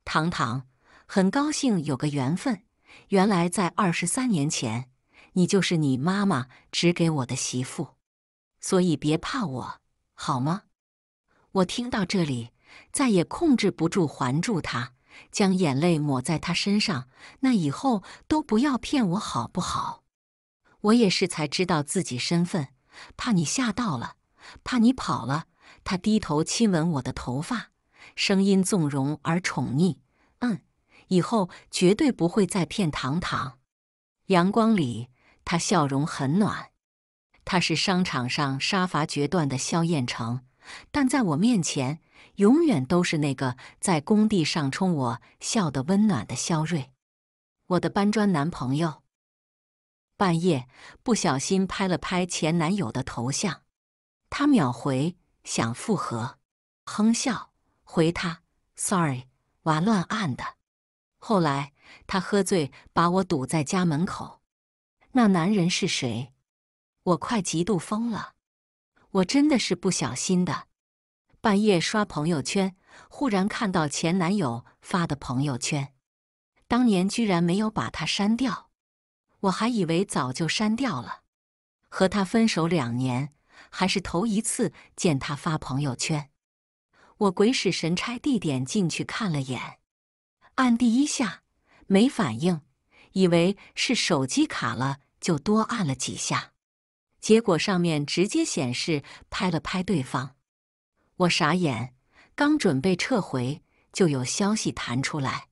唐唐，很高兴有个缘分，原来在二十三年前，你就是你妈妈指给我的媳妇，所以别怕我，好吗？我听到这里。再也控制不住，环住他，将眼泪抹在他身上。那以后都不要骗我，好不好？我也是才知道自己身份，怕你吓到了，怕你跑了。他低头亲吻我的头发，声音纵容而宠溺。嗯，以后绝对不会再骗糖糖。阳光里，他笑容很暖。他是商场上杀伐决断的萧彦成，但在我面前。永远都是那个在工地上冲我笑的温暖的肖瑞，我的搬砖男朋友。半夜不小心拍了拍前男友的头像，他秒回想复合，哼笑回他 sorry 娃乱按的。后来他喝醉把我堵在家门口，那男人是谁？我快嫉妒疯了，我真的是不小心的。半夜刷朋友圈，忽然看到前男友发的朋友圈，当年居然没有把他删掉，我还以为早就删掉了。和他分手两年，还是头一次见他发朋友圈。我鬼使神差地点进去看了眼，按第一下没反应，以为是手机卡了，就多按了几下，结果上面直接显示拍了拍对方。我傻眼，刚准备撤回，就有消息弹出来。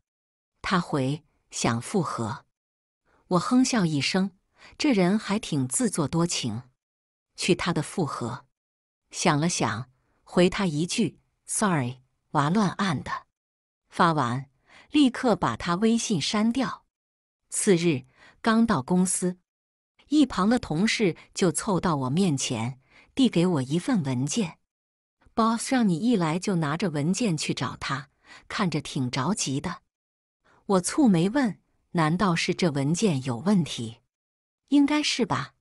他回想复合，我哼笑一声，这人还挺自作多情。去他的复合！想了想，回他一句 “sorry”，娃乱按的。发完，立刻把他微信删掉。次日刚到公司，一旁的同事就凑到我面前，递给我一份文件。Boss 让你一来就拿着文件去找他，看着挺着急的。我蹙眉问：“难道是这文件有问题？”“应该是吧。”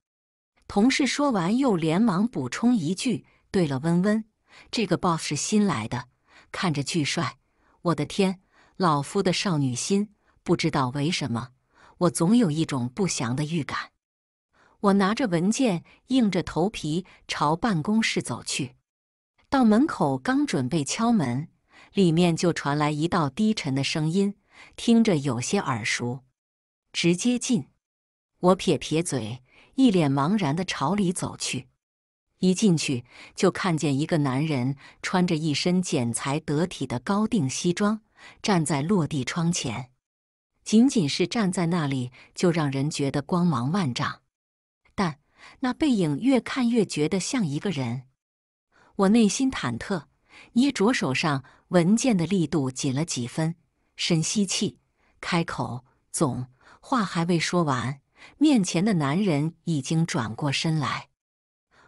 同事说完又连忙补充一句：“对了，温温，这个 Boss 是新来的，看着巨帅。我的天，老夫的少女心，不知道为什么，我总有一种不祥的预感。”我拿着文件，硬着头皮朝办公室走去。到门口刚准备敲门，里面就传来一道低沉的声音，听着有些耳熟。直接进。我撇撇嘴，一脸茫然的朝里走去。一进去就看见一个男人穿着一身剪裁得体的高定西装，站在落地窗前。仅仅是站在那里，就让人觉得光芒万丈。但那背影越看越觉得像一个人。我内心忐忑，捏着手上文件的力度紧了几分，深吸气，开口，总话还未说完，面前的男人已经转过身来。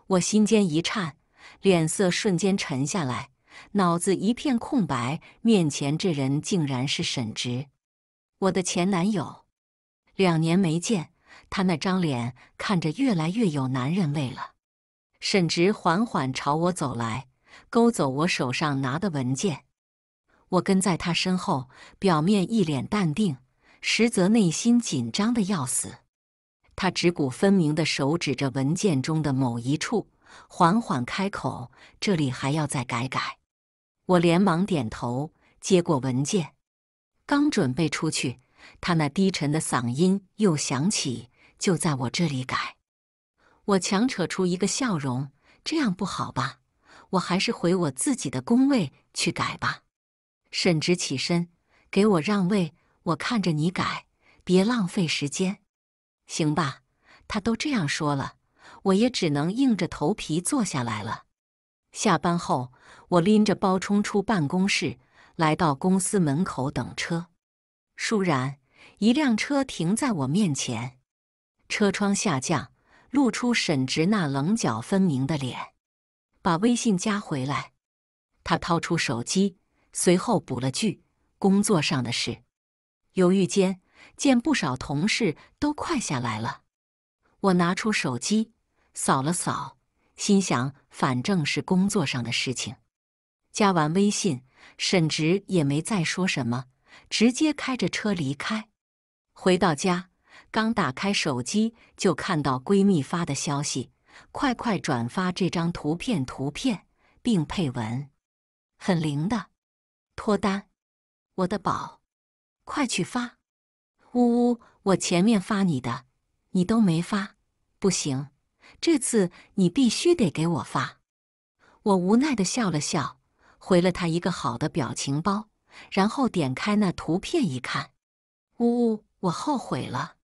我心尖一颤，脸色瞬间沉下来，脑子一片空白。面前这人竟然是沈直，我的前男友。两年没见，他那张脸看着越来越有男人味了。沈直缓缓朝我走来，勾走我手上拿的文件。我跟在他身后，表面一脸淡定，实则内心紧张的要死。他指骨分明的手指着文件中的某一处，缓缓开口：“这里还要再改改。”我连忙点头，接过文件。刚准备出去，他那低沉的嗓音又响起：“就在我这里改。”我强扯出一个笑容，这样不好吧？我还是回我自己的工位去改吧。沈直起身，给我让位，我看着你改，别浪费时间。行吧，他都这样说了，我也只能硬着头皮坐下来了。下班后，我拎着包冲出办公室，来到公司门口等车。倏然，一辆车停在我面前，车窗下降。露出沈直那棱角分明的脸，把微信加回来。他掏出手机，随后补了句“工作上的事”。犹豫间，见不少同事都快下来了，我拿出手机扫了扫，心想反正是工作上的事情。加完微信，沈直也没再说什么，直接开着车离开。回到家。刚打开手机，就看到闺蜜发的消息：“快快转发这张图片，图片并配文，很灵的，脱单，我的宝，快去发。”“呜呜，我前面发你的，你都没发，不行，这次你必须得给我发。”我无奈的笑了笑，回了他一个好的表情包，然后点开那图片一看，“呜呜，我后悔了。”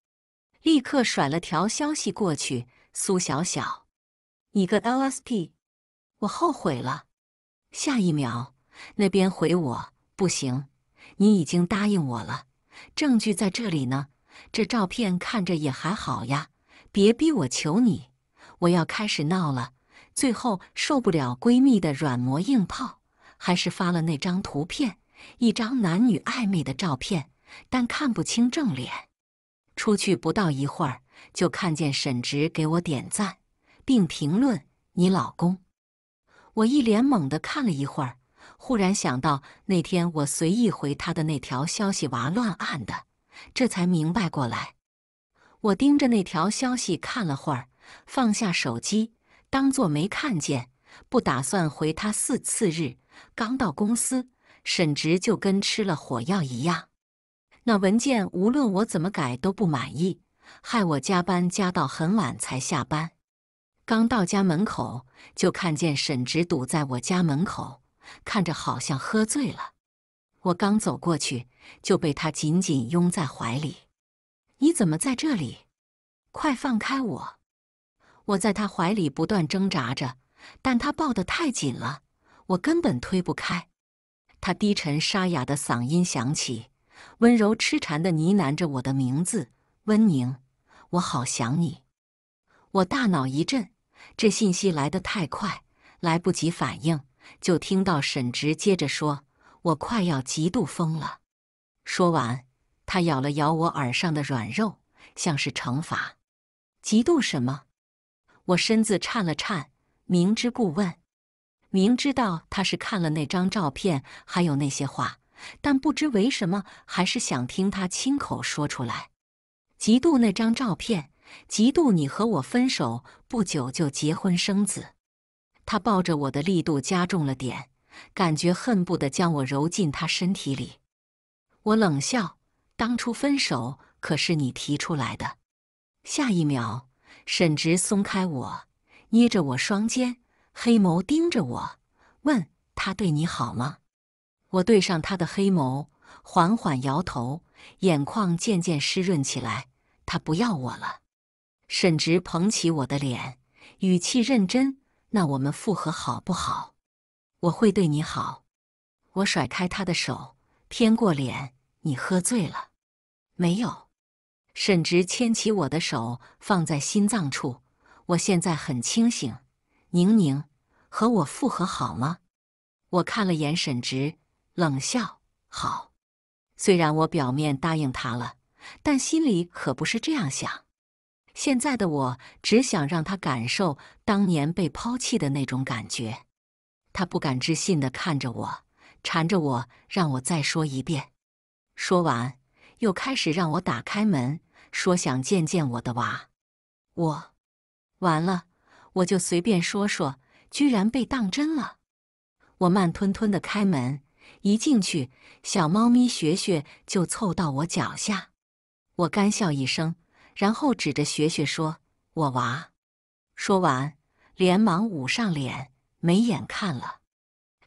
立刻甩了条消息过去：“苏小小，你个 LSP，我后悔了。”下一秒，那边回我：“不行，你已经答应我了，证据在这里呢，这照片看着也还好呀。”别逼我，求你，我要开始闹了。最后受不了闺蜜的软磨硬泡，还是发了那张图片，一张男女暧昧的照片，但看不清正脸。出去不到一会儿，就看见沈直给我点赞，并评论“你老公”。我一脸懵的看了一会儿，忽然想到那天我随意回他的那条消息娃乱按的，这才明白过来。我盯着那条消息看了会儿，放下手机，当做没看见，不打算回他。四次日刚到公司，沈直就跟吃了火药一样。那文件无论我怎么改都不满意，害我加班加到很晚才下班。刚到家门口，就看见沈直堵在我家门口，看着好像喝醉了。我刚走过去，就被他紧紧拥在怀里。你怎么在这里？快放开我！我在他怀里不断挣扎着，但他抱得太紧了，我根本推不开。他低沉沙哑的嗓音响起。温柔痴缠的呢喃着我的名字，温宁，我好想你。我大脑一震，这信息来得太快，来不及反应，就听到沈直接着说：“我快要嫉妒疯了。”说完，他咬了咬我耳上的软肉，像是惩罚。嫉妒什么？我身子颤了颤，明知故问，明知道他是看了那张照片，还有那些话。但不知为什么，还是想听他亲口说出来。嫉妒那张照片，嫉妒你和我分手不久就结婚生子。他抱着我的力度加重了点，感觉恨不得将我揉进他身体里。我冷笑：“当初分手可是你提出来的。”下一秒，沈直松开我，捏着我双肩，黑眸盯着我，问他：“对你好吗？”我对上他的黑眸，缓缓摇头，眼眶渐渐湿润起来。他不要我了。沈直捧起我的脸，语气认真：“那我们复合好不好？我会对你好。”我甩开他的手，偏过脸：“你喝醉了没有？”沈直牵起我的手，放在心脏处：“我现在很清醒，宁宁，和我复合好吗？”我看了眼沈直。冷笑。好，虽然我表面答应他了，但心里可不是这样想。现在的我只想让他感受当年被抛弃的那种感觉。他不敢置信的看着我，缠着我让我再说一遍。说完，又开始让我打开门，说想见见我的娃。我完了，我就随便说说，居然被当真了。我慢吞吞的开门。一进去，小猫咪学学就凑到我脚下，我干笑一声，然后指着学学说：“我娃。”说完，连忙捂上脸，没眼看了。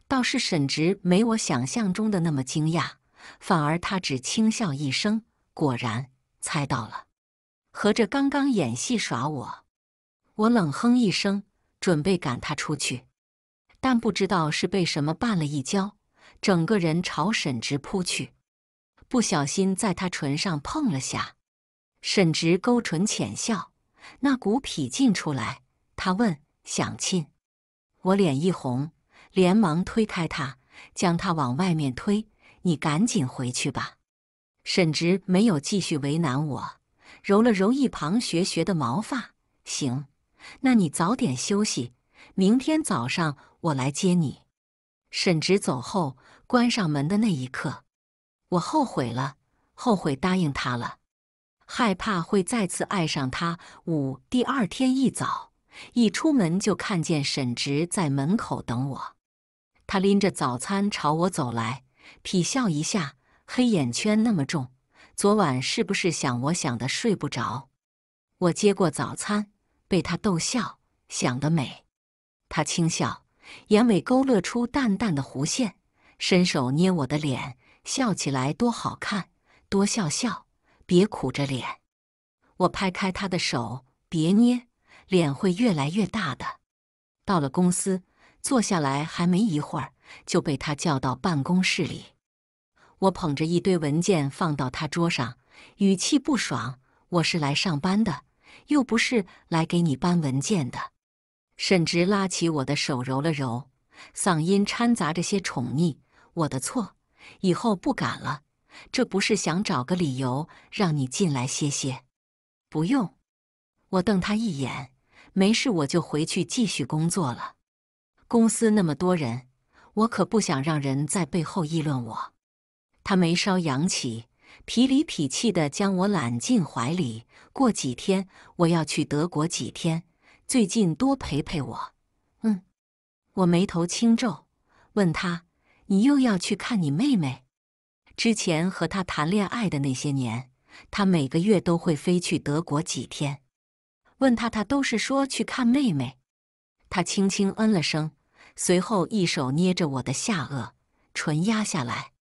倒是沈直没我想象中的那么惊讶，反而他只轻笑一声，果然猜到了，合着刚刚演戏耍我。我冷哼一声，准备赶他出去，但不知道是被什么绊了一跤。整个人朝沈直扑去，不小心在他唇上碰了下。沈直勾唇浅笑，那股痞劲出来。他问：“想亲？”我脸一红，连忙推开他，将他往外面推：“你赶紧回去吧。”沈直没有继续为难我，揉了揉一旁学学的毛发：“行，那你早点休息，明天早上我来接你。”沈直走后。关上门的那一刻，我后悔了，后悔答应他了，害怕会再次爱上他。五第二天一早，一出门就看见沈直在门口等我，他拎着早餐朝我走来，痞笑一下，黑眼圈那么重，昨晚是不是想我想的睡不着？我接过早餐，被他逗笑，想得美。他轻笑，眼尾勾勒出淡淡的弧线。伸手捏我的脸，笑起来多好看，多笑笑，别苦着脸。我拍开他的手，别捏，脸会越来越大的。到了公司，坐下来还没一会儿，就被他叫到办公室里。我捧着一堆文件放到他桌上，语气不爽：“我是来上班的，又不是来给你搬文件的。”沈直拉起我的手揉了揉，嗓音掺杂着些宠溺。我的错，以后不敢了。这不是想找个理由让你进来歇歇。不用，我瞪他一眼。没事，我就回去继续工作了。公司那么多人，我可不想让人在背后议论我。他眉梢扬起，痞里痞气的将我揽进怀里。过几天我要去德国几天，最近多陪陪我。嗯，我眉头轻皱，问他。你又要去看你妹妹？之前和她谈恋爱的那些年，她每个月都会飞去德国几天。问她，她都是说去看妹妹。他轻轻嗯了声，随后一手捏着我的下颚，唇压下来。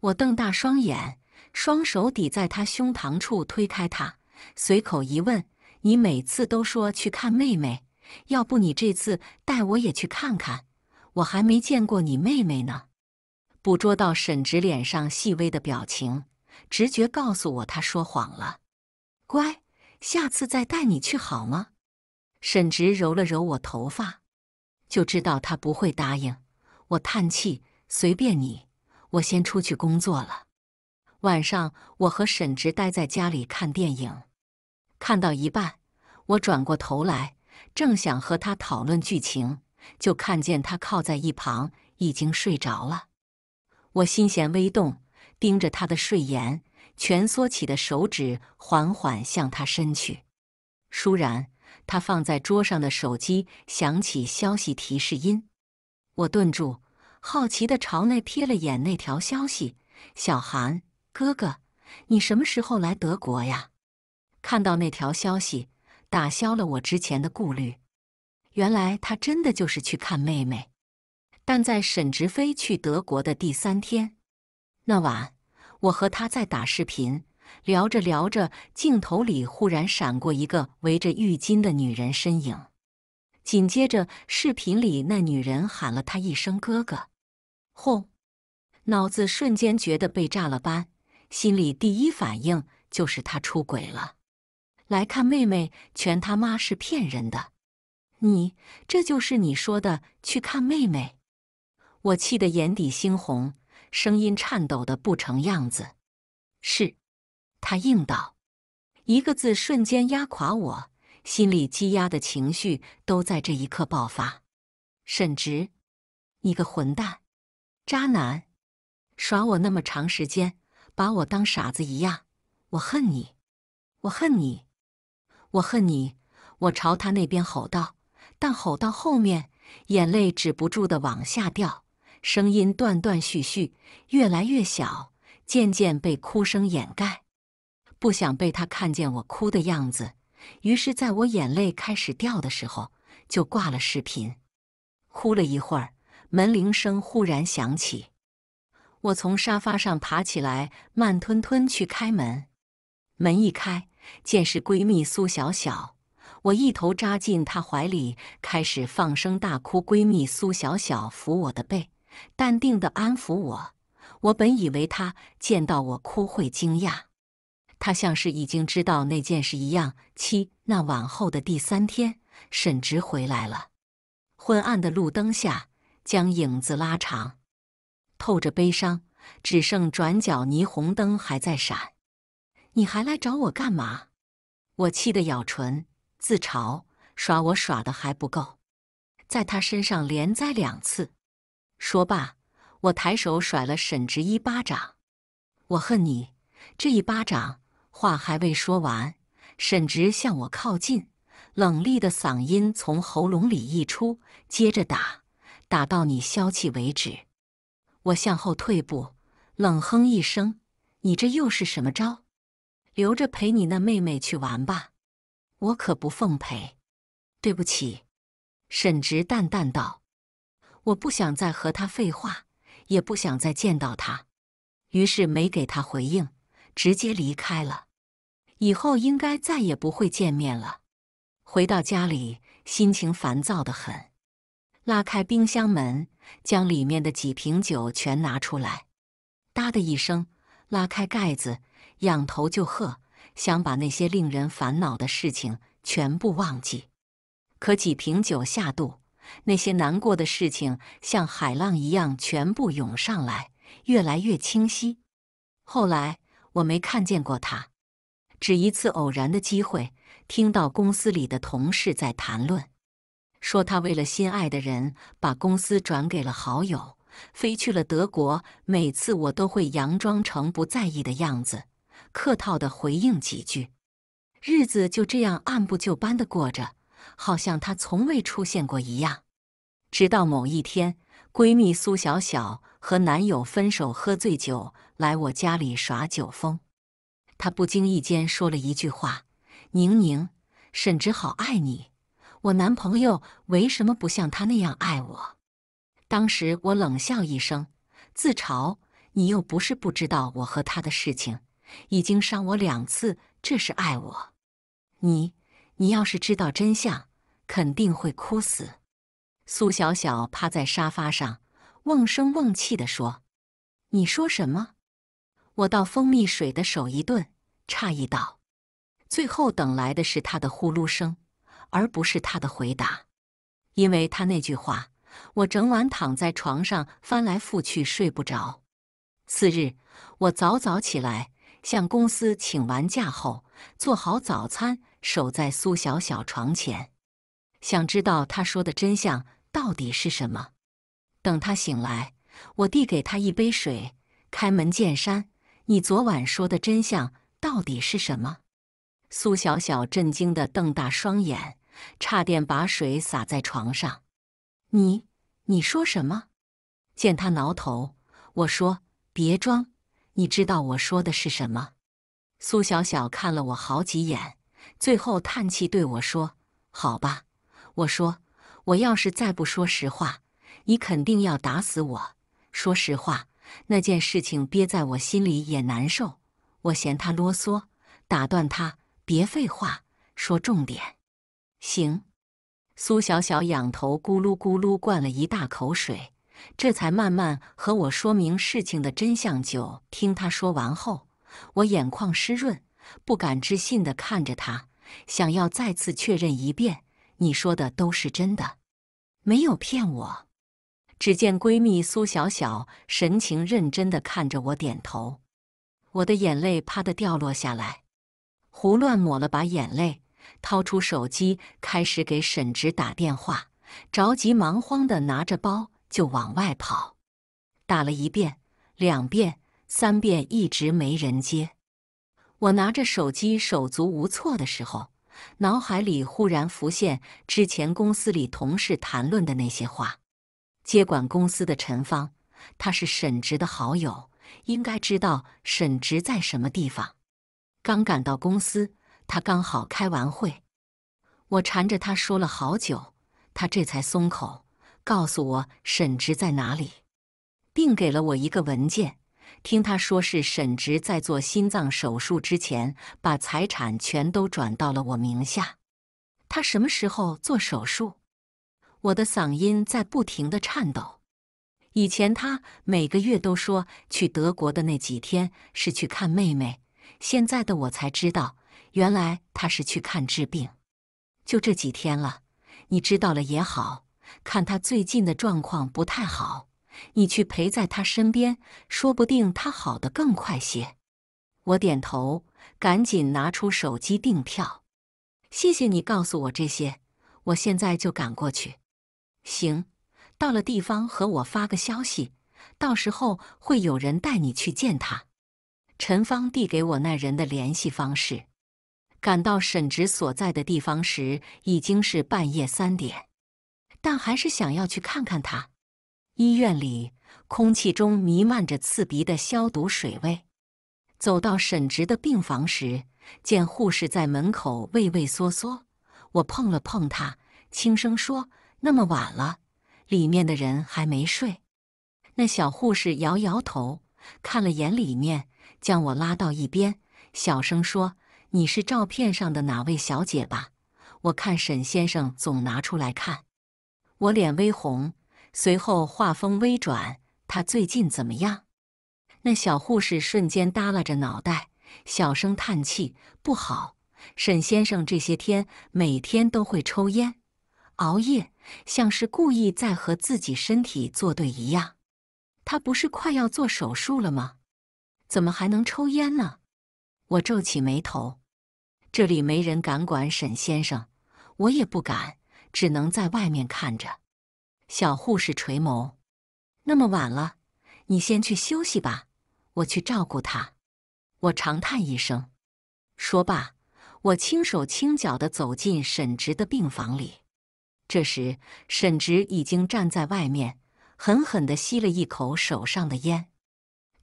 我瞪大双眼，双手抵在他胸膛处推开他，随口一问：“你每次都说去看妹妹，要不你这次带我也去看看？”我还没见过你妹妹呢。捕捉到沈直脸上细微的表情，直觉告诉我他说谎了。乖，下次再带你去好吗？沈直揉了揉我头发，就知道他不会答应。我叹气，随便你，我先出去工作了。晚上，我和沈直待在家里看电影，看到一半，我转过头来，正想和他讨论剧情。就看见他靠在一旁，已经睡着了。我心弦微动，盯着他的睡颜，蜷缩起的手指缓缓向他伸去。倏然，他放在桌上的手机响起消息提示音，我顿住，好奇的朝内瞥了眼那条消息：“小韩哥哥，你什么时候来德国呀？”看到那条消息，打消了我之前的顾虑。原来他真的就是去看妹妹，但在沈直飞去德国的第三天，那晚我和他在打视频，聊着聊着，镜头里忽然闪过一个围着浴巾的女人身影，紧接着视频里那女人喊了他一声哥哥，轰，脑子瞬间觉得被炸了般，心里第一反应就是他出轨了，来看妹妹全他妈是骗人的。你这就是你说的去看妹妹，我气得眼底猩红，声音颤抖的不成样子。是，他应道。一个字瞬间压垮我，心里积压的情绪都在这一刻爆发。沈直，你个混蛋，渣男，耍我那么长时间，把我当傻子一样，我恨你，我恨你，我恨你！我朝他那边吼道。但吼到后面，眼泪止不住的往下掉，声音断断续续，越来越小，渐渐被哭声掩盖。不想被他看见我哭的样子，于是在我眼泪开始掉的时候就挂了视频。哭了一会儿，门铃声忽然响起，我从沙发上爬起来，慢吞吞去开门。门一开，见是闺蜜苏小小。我一头扎进他怀里，开始放声大哭。闺蜜苏小小扶我的背，淡定的安抚我。我本以为她见到我哭会惊讶，她像是已经知道那件事一样。七那晚后的第三天，沈直回来了。昏暗的路灯下，将影子拉长，透着悲伤。只剩转角霓虹灯还在闪。你还来找我干嘛？我气得咬唇。自嘲耍我耍的还不够，在他身上连栽两次。说罢，我抬手甩了沈直一巴掌。我恨你这一巴掌。话还未说完，沈直向我靠近，冷厉的嗓音从喉咙里溢出：“接着打，打到你消气为止。”我向后退步，冷哼一声：“你这又是什么招？留着陪你那妹妹去玩吧。”我可不奉陪，对不起。”沈直淡淡道，“我不想再和他废话，也不想再见到他，于是没给他回应，直接离开了。以后应该再也不会见面了。回到家里，心情烦躁的很，拉开冰箱门，将里面的几瓶酒全拿出来，哒的一声拉开盖子，仰头就喝。想把那些令人烦恼的事情全部忘记，可几瓶酒下肚，那些难过的事情像海浪一样全部涌上来，越来越清晰。后来我没看见过他，只一次偶然的机会听到公司里的同事在谈论，说他为了心爱的人把公司转给了好友，飞去了德国。每次我都会佯装成不在意的样子。客套的回应几句，日子就这样按部就班的过着，好像他从未出现过一样。直到某一天，闺蜜苏小小和男友分手，喝醉酒来我家里耍酒疯。她不经意间说了一句话：“宁宁，沈之好爱你，我男朋友为什么不像他那样爱我？”当时我冷笑一声，自嘲：“你又不是不知道我和他的事情。”已经伤我两次，这是爱我。你，你要是知道真相，肯定会哭死。苏小小趴在沙发上，瓮声瓮气地说：“你说什么？”我倒蜂蜜水的手一顿，诧异道：“最后等来的是他的呼噜声，而不是他的回答。因为他那句话，我整晚躺在床上翻来覆去睡不着。次日，我早早起来。”向公司请完假后，做好早餐，守在苏小小床前，想知道他说的真相到底是什么。等他醒来，我递给他一杯水，开门见山：“你昨晚说的真相到底是什么？”苏小小震惊地瞪大双眼，差点把水洒在床上。“你，你说什么？”见他挠头，我说：“别装。”你知道我说的是什么？苏小小看了我好几眼，最后叹气对我说：“好吧。”我说：“我要是再不说实话，你肯定要打死我。”说实话，那件事情憋在我心里也难受。我嫌他啰嗦，打断他：“别废话，说重点。”行。苏小小仰头咕噜咕噜灌了一大口水。这才慢慢和我说明事情的真相。九，听他说完后，我眼眶湿润，不敢置信地看着他，想要再次确认一遍：“你说的都是真的，没有骗我。”只见闺蜜苏小小神情认真地看着我，点头。我的眼泪啪地掉落下来，胡乱抹了把眼泪，掏出手机开始给沈直打电话，着急忙慌地拿着包。就往外跑，打了一遍、两遍、三遍，一直没人接。我拿着手机，手足无措的时候，脑海里忽然浮现之前公司里同事谈论的那些话。接管公司的陈芳，他是沈直的好友，应该知道沈直在什么地方。刚赶到公司，他刚好开完会。我缠着他说了好久，他这才松口。告诉我沈直在哪里，并给了我一个文件。听他说是沈直在做心脏手术之前，把财产全都转到了我名下。他什么时候做手术？我的嗓音在不停的颤抖。以前他每个月都说去德国的那几天是去看妹妹，现在的我才知道，原来他是去看治病。就这几天了，你知道了也好。看他最近的状况不太好，你去陪在他身边，说不定他好的更快些。我点头，赶紧拿出手机订票。谢谢你告诉我这些，我现在就赶过去。行，到了地方和我发个消息，到时候会有人带你去见他。陈芳递给我那人的联系方式。赶到沈直所在的地方时，已经是半夜三点。但还是想要去看看他。医院里空气中弥漫着刺鼻的消毒水味。走到沈直的病房时，见护士在门口畏畏缩缩。我碰了碰他，轻声说：“那么晚了，里面的人还没睡。”那小护士摇摇头，看了眼里面，将我拉到一边，小声说：“你是照片上的哪位小姐吧？我看沈先生总拿出来看。”我脸微红，随后话锋微转：“他最近怎么样？”那小护士瞬间耷拉着脑袋，小声叹气：“不好，沈先生这些天每天都会抽烟、熬夜，像是故意在和自己身体作对一样。他不是快要做手术了吗？怎么还能抽烟呢？”我皱起眉头：“这里没人敢管沈先生，我也不敢。”只能在外面看着，小护士垂眸。那么晚了，你先去休息吧，我去照顾他。我长叹一声，说罢，我轻手轻脚地走进沈直的病房里。这时，沈直已经站在外面，狠狠地吸了一口手上的烟。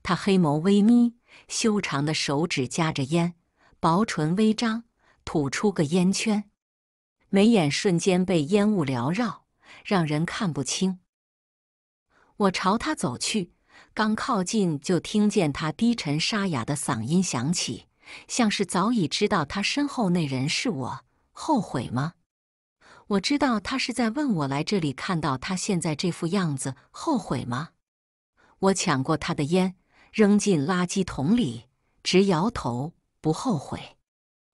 他黑眸微眯，修长的手指夹着烟，薄唇微张，吐出个烟圈。眉眼瞬间被烟雾缭绕，让人看不清。我朝他走去，刚靠近就听见他低沉沙哑的嗓音响起，像是早已知道他身后那人是我。后悔吗？我知道他是在问我来这里看到他现在这副样子后悔吗？我抢过他的烟，扔进垃圾桶里，直摇头，不后悔。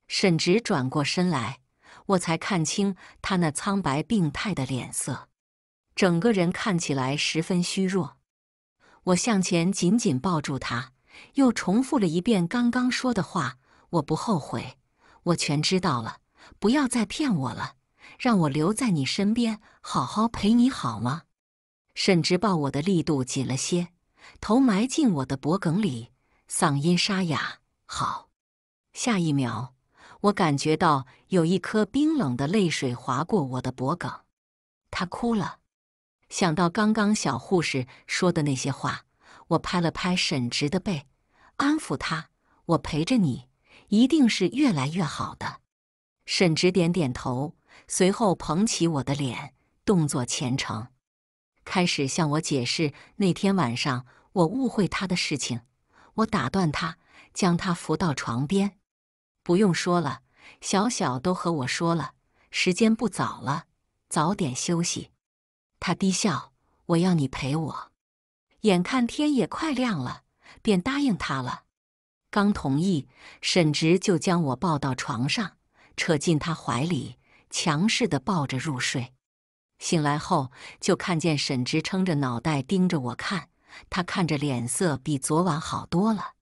沈直转过身来。我才看清他那苍白病态的脸色，整个人看起来十分虚弱。我向前紧紧抱住他，又重复了一遍刚刚说的话：“我不后悔，我全知道了，不要再骗我了，让我留在你身边，好好陪你好吗？”沈直抱我的力度紧了些，头埋进我的脖梗里，嗓音沙哑：“好。”下一秒。我感觉到有一颗冰冷的泪水划过我的脖颈，他哭了。想到刚刚小护士说的那些话，我拍了拍沈直的背，安抚他：“我陪着你，一定是越来越好的。”沈直点点头，随后捧起我的脸，动作虔诚，开始向我解释那天晚上我误会他的事情。我打断他，将他扶到床边。不用说了，小小都和我说了，时间不早了，早点休息。他低笑，我要你陪我。眼看天也快亮了，便答应他了。刚同意，沈直就将我抱到床上，扯进他怀里，强势的抱着入睡。醒来后，就看见沈直撑着脑袋盯着我看，他看着脸色比昨晚好多了。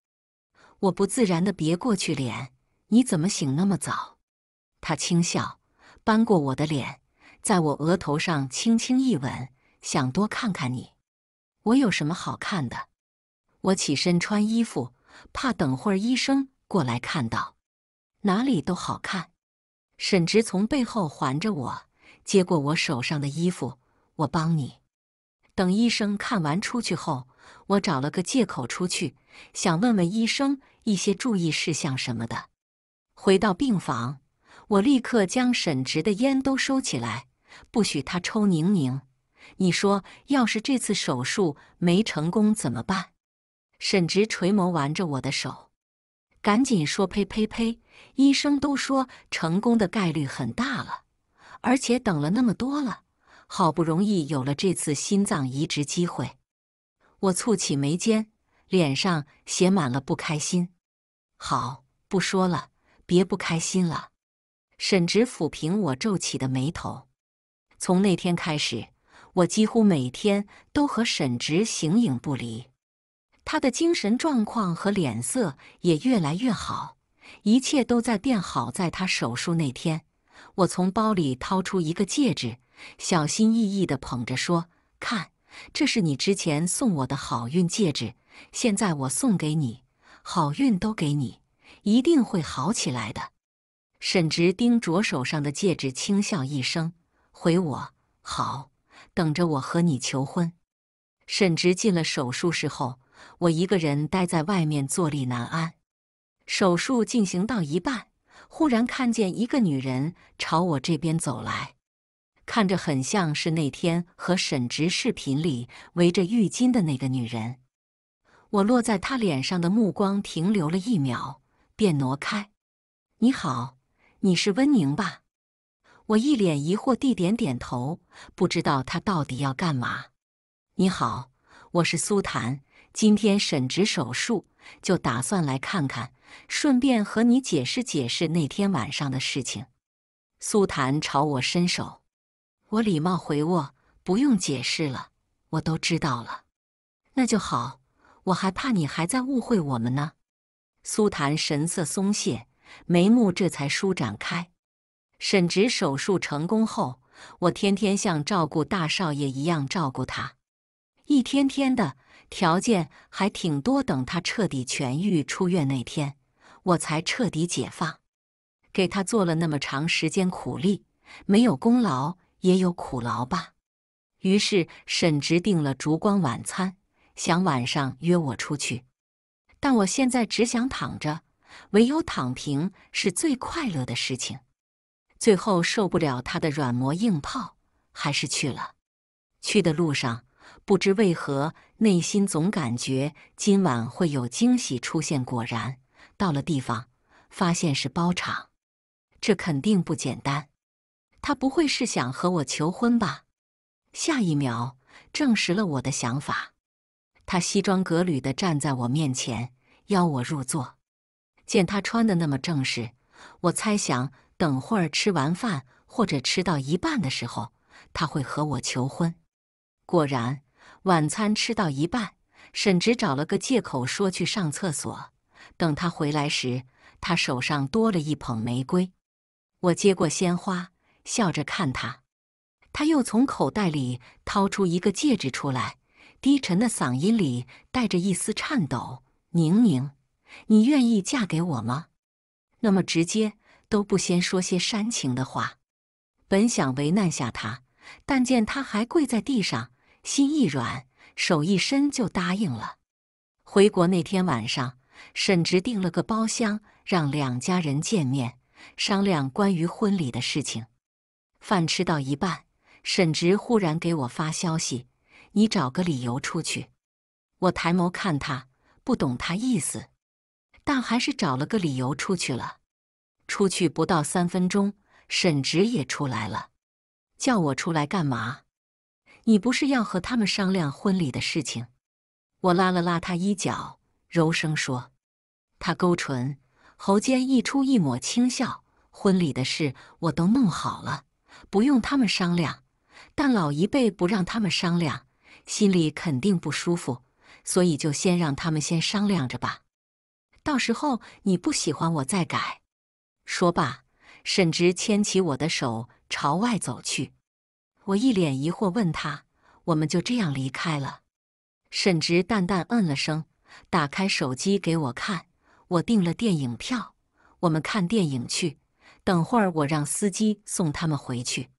我不自然的别过去脸。你怎么醒那么早？他轻笑，扳过我的脸，在我额头上轻轻一吻，想多看看你。我有什么好看的？我起身穿衣服，怕等会儿医生过来看到，哪里都好看。沈直从背后环着我，接过我手上的衣服，我帮你。等医生看完出去后，我找了个借口出去，想问问医生一些注意事项什么的。回到病房，我立刻将沈直的烟都收起来，不许他抽。宁宁，你说，要是这次手术没成功怎么办？沈直垂眸玩着我的手，赶紧说：“呸呸呸！医生都说成功的概率很大了，而且等了那么多了，好不容易有了这次心脏移植机会。”我蹙起眉间，脸上写满了不开心。好，不说了。别不开心了，沈直抚平我皱起的眉头。从那天开始，我几乎每天都和沈直形影不离。他的精神状况和脸色也越来越好，一切都在变好。在他手术那天，我从包里掏出一个戒指，小心翼翼地捧着说：“看，这是你之前送我的好运戒指，现在我送给你，好运都给你。”一定会好起来的。沈直盯着手上的戒指，轻笑一声，回我：“好，等着我和你求婚。”沈直进了手术室后，我一个人待在外面，坐立难安。手术进行到一半，忽然看见一个女人朝我这边走来，看着很像是那天和沈直视频里围着浴巾的那个女人。我落在她脸上的目光停留了一秒。便挪开。你好，你是温宁吧？我一脸疑惑地点点头，不知道他到底要干嘛。你好，我是苏檀，今天审植手术，就打算来看看，顺便和你解释解释那天晚上的事情。苏檀朝我伸手，我礼貌回握。不用解释了，我都知道了。那就好，我还怕你还在误会我们呢。苏檀神色松懈，眉目这才舒展开。沈直手术成功后，我天天像照顾大少爷一样照顾他，一天天的条件还挺多。等他彻底痊愈出院那天，我才彻底解放。给他做了那么长时间苦力，没有功劳也有苦劳吧。于是沈直订了烛光晚餐，想晚上约我出去。但我现在只想躺着，唯有躺平是最快乐的事情。最后受不了他的软磨硬泡，还是去了。去的路上，不知为何，内心总感觉今晚会有惊喜出现。果然，到了地方，发现是包场，这肯定不简单。他不会是想和我求婚吧？下一秒，证实了我的想法。他西装革履地站在我面前，邀我入座。见他穿的那么正式，我猜想等会儿吃完饭或者吃到一半的时候，他会和我求婚。果然，晚餐吃到一半，沈直找了个借口说去上厕所。等他回来时，他手上多了一捧玫瑰。我接过鲜花，笑着看他。他又从口袋里掏出一个戒指出来。低沉的嗓音里带着一丝颤抖：“宁宁，你愿意嫁给我吗？”那么直接，都不先说些煽情的话。本想为难下他，但见他还跪在地上，心一软，手一伸就答应了。回国那天晚上，沈直订了个包厢，让两家人见面，商量关于婚礼的事情。饭吃到一半，沈直忽然给我发消息。你找个理由出去。我抬眸看他，不懂他意思，但还是找了个理由出去了。出去不到三分钟，沈直也出来了，叫我出来干嘛？你不是要和他们商量婚礼的事情？我拉了拉他衣角，柔声说。他勾唇，喉间溢出一抹轻笑。婚礼的事我都弄好了，不用他们商量。但老一辈不让他们商量。心里肯定不舒服，所以就先让他们先商量着吧。到时候你不喜欢我再改。说罢，沈直牵起我的手朝外走去。我一脸疑惑问他：“我们就这样离开了？”沈直淡淡嗯了声，打开手机给我看：“我订了电影票，我们看电影去。等会儿我让司机送他们回去。”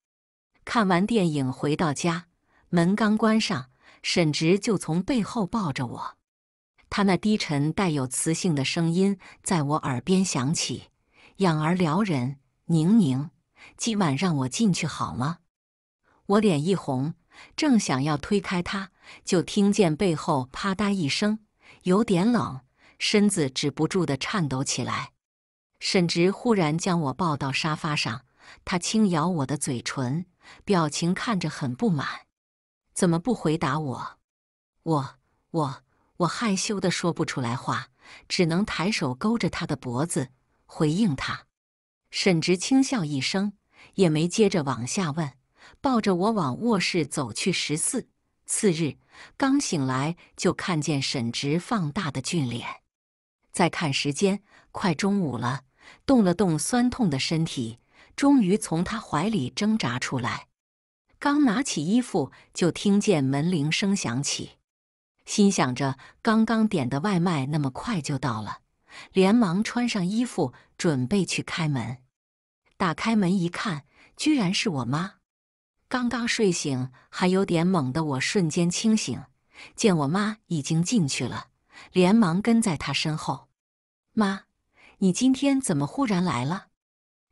看完电影回到家，门刚关上。沈直就从背后抱着我，他那低沉带有磁性的声音在我耳边响起：“养儿撩人宁宁，今晚让我进去好吗？”我脸一红，正想要推开他，就听见背后啪嗒一声，有点冷，身子止不住的颤抖起来。沈直忽然将我抱到沙发上，他轻咬我的嘴唇，表情看着很不满。怎么不回答我？我我我害羞的说不出来话，只能抬手勾着他的脖子回应他。沈直轻笑一声，也没接着往下问，抱着我往卧室走去。十四，次日刚醒来就看见沈直放大的俊脸，再看时间，快中午了，动了动酸痛的身体，终于从他怀里挣扎出来。刚拿起衣服，就听见门铃声响起，心想着刚刚点的外卖那么快就到了，连忙穿上衣服准备去开门。打开门一看，居然是我妈。刚刚睡醒还有点懵的我瞬间清醒，见我妈已经进去了，连忙跟在她身后。妈，你今天怎么忽然来了？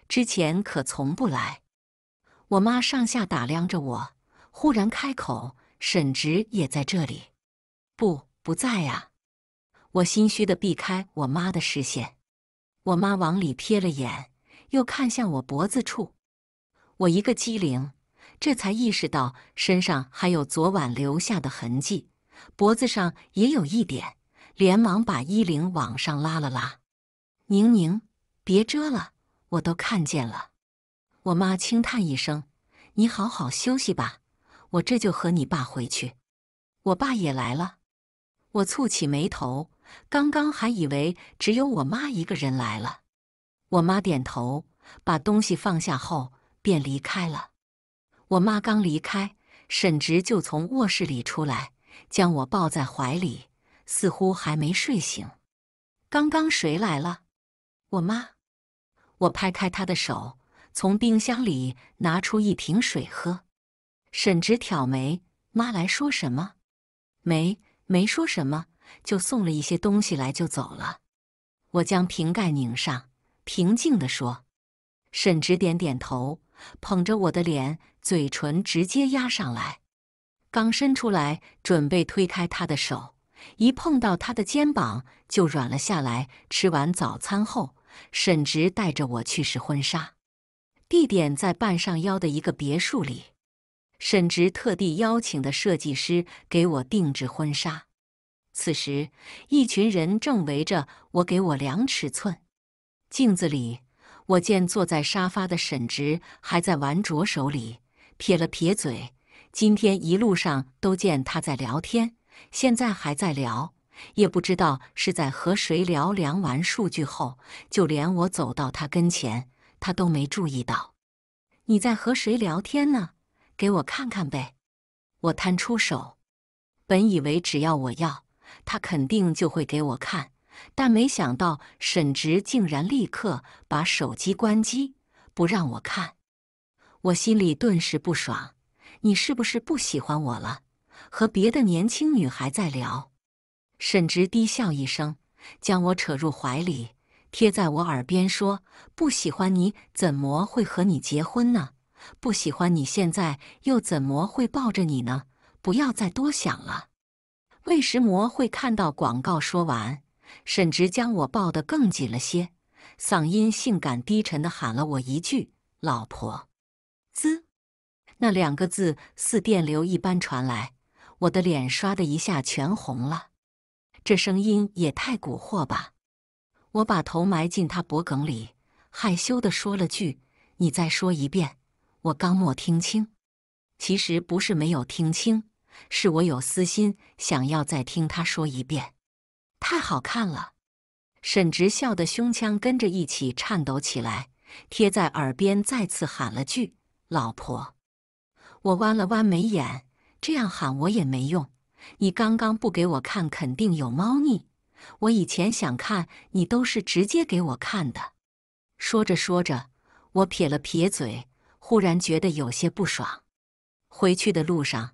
之前可从不来。我妈上下打量着我，忽然开口：“沈直也在这里，不不在呀？”我心虚的避开我妈的视线。我妈往里瞥了眼，又看向我脖子处。我一个机灵，这才意识到身上还有昨晚留下的痕迹，脖子上也有一点，连忙把衣领往上拉了拉。“宁宁，别遮了，我都看见了。”我妈轻叹一声：“你好好休息吧，我这就和你爸回去。”我爸也来了。我蹙起眉头，刚刚还以为只有我妈一个人来了。我妈点头，把东西放下后便离开了。我妈刚离开，沈直就从卧室里出来，将我抱在怀里，似乎还没睡醒。刚刚谁来了？我妈。我拍开他的手。从冰箱里拿出一瓶水喝，沈直挑眉：“妈来说什么？没没说什么，就送了一些东西来就走了。”我将瓶盖拧上，平静的说：“沈直点点头，捧着我的脸，嘴唇直接压上来。刚伸出来准备推开他的手，一碰到他的肩膀就软了下来。”吃完早餐后，沈直带着我去试婚纱。地点在半上腰的一个别墅里，沈直特地邀请的设计师给我定制婚纱。此时，一群人正围着我给我量尺寸。镜子里，我见坐在沙发的沈直还在玩着手里，撇了撇嘴。今天一路上都见他在聊天，现在还在聊，也不知道是在和谁聊。量完数据后，就连我走到他跟前。他都没注意到，你在和谁聊天呢？给我看看呗！我摊出手，本以为只要我要，他肯定就会给我看，但没想到沈直竟然立刻把手机关机，不让我看。我心里顿时不爽，你是不是不喜欢我了？和别的年轻女孩在聊？沈直低笑一声，将我扯入怀里。贴在我耳边说：“不喜欢你怎么会和你结婚呢？不喜欢你现在又怎么会抱着你呢？不要再多想了。”魏时么会看到广告。说完，沈直将我抱得更紧了些，嗓音性感低沉地喊了我一句：“老婆。”滋，那两个字似电流一般传来，我的脸唰的一下全红了。这声音也太蛊惑吧！我把头埋进他脖梗里，害羞的说了句：“你再说一遍，我刚没听清。”其实不是没有听清，是我有私心，想要再听他说一遍。太好看了！沈直笑得胸腔跟着一起颤抖起来，贴在耳边再次喊了句：“老婆。”我弯了弯眉眼，这样喊我也没用。你刚刚不给我看，肯定有猫腻。我以前想看你都是直接给我看的，说着说着，我撇了撇嘴，忽然觉得有些不爽。回去的路上，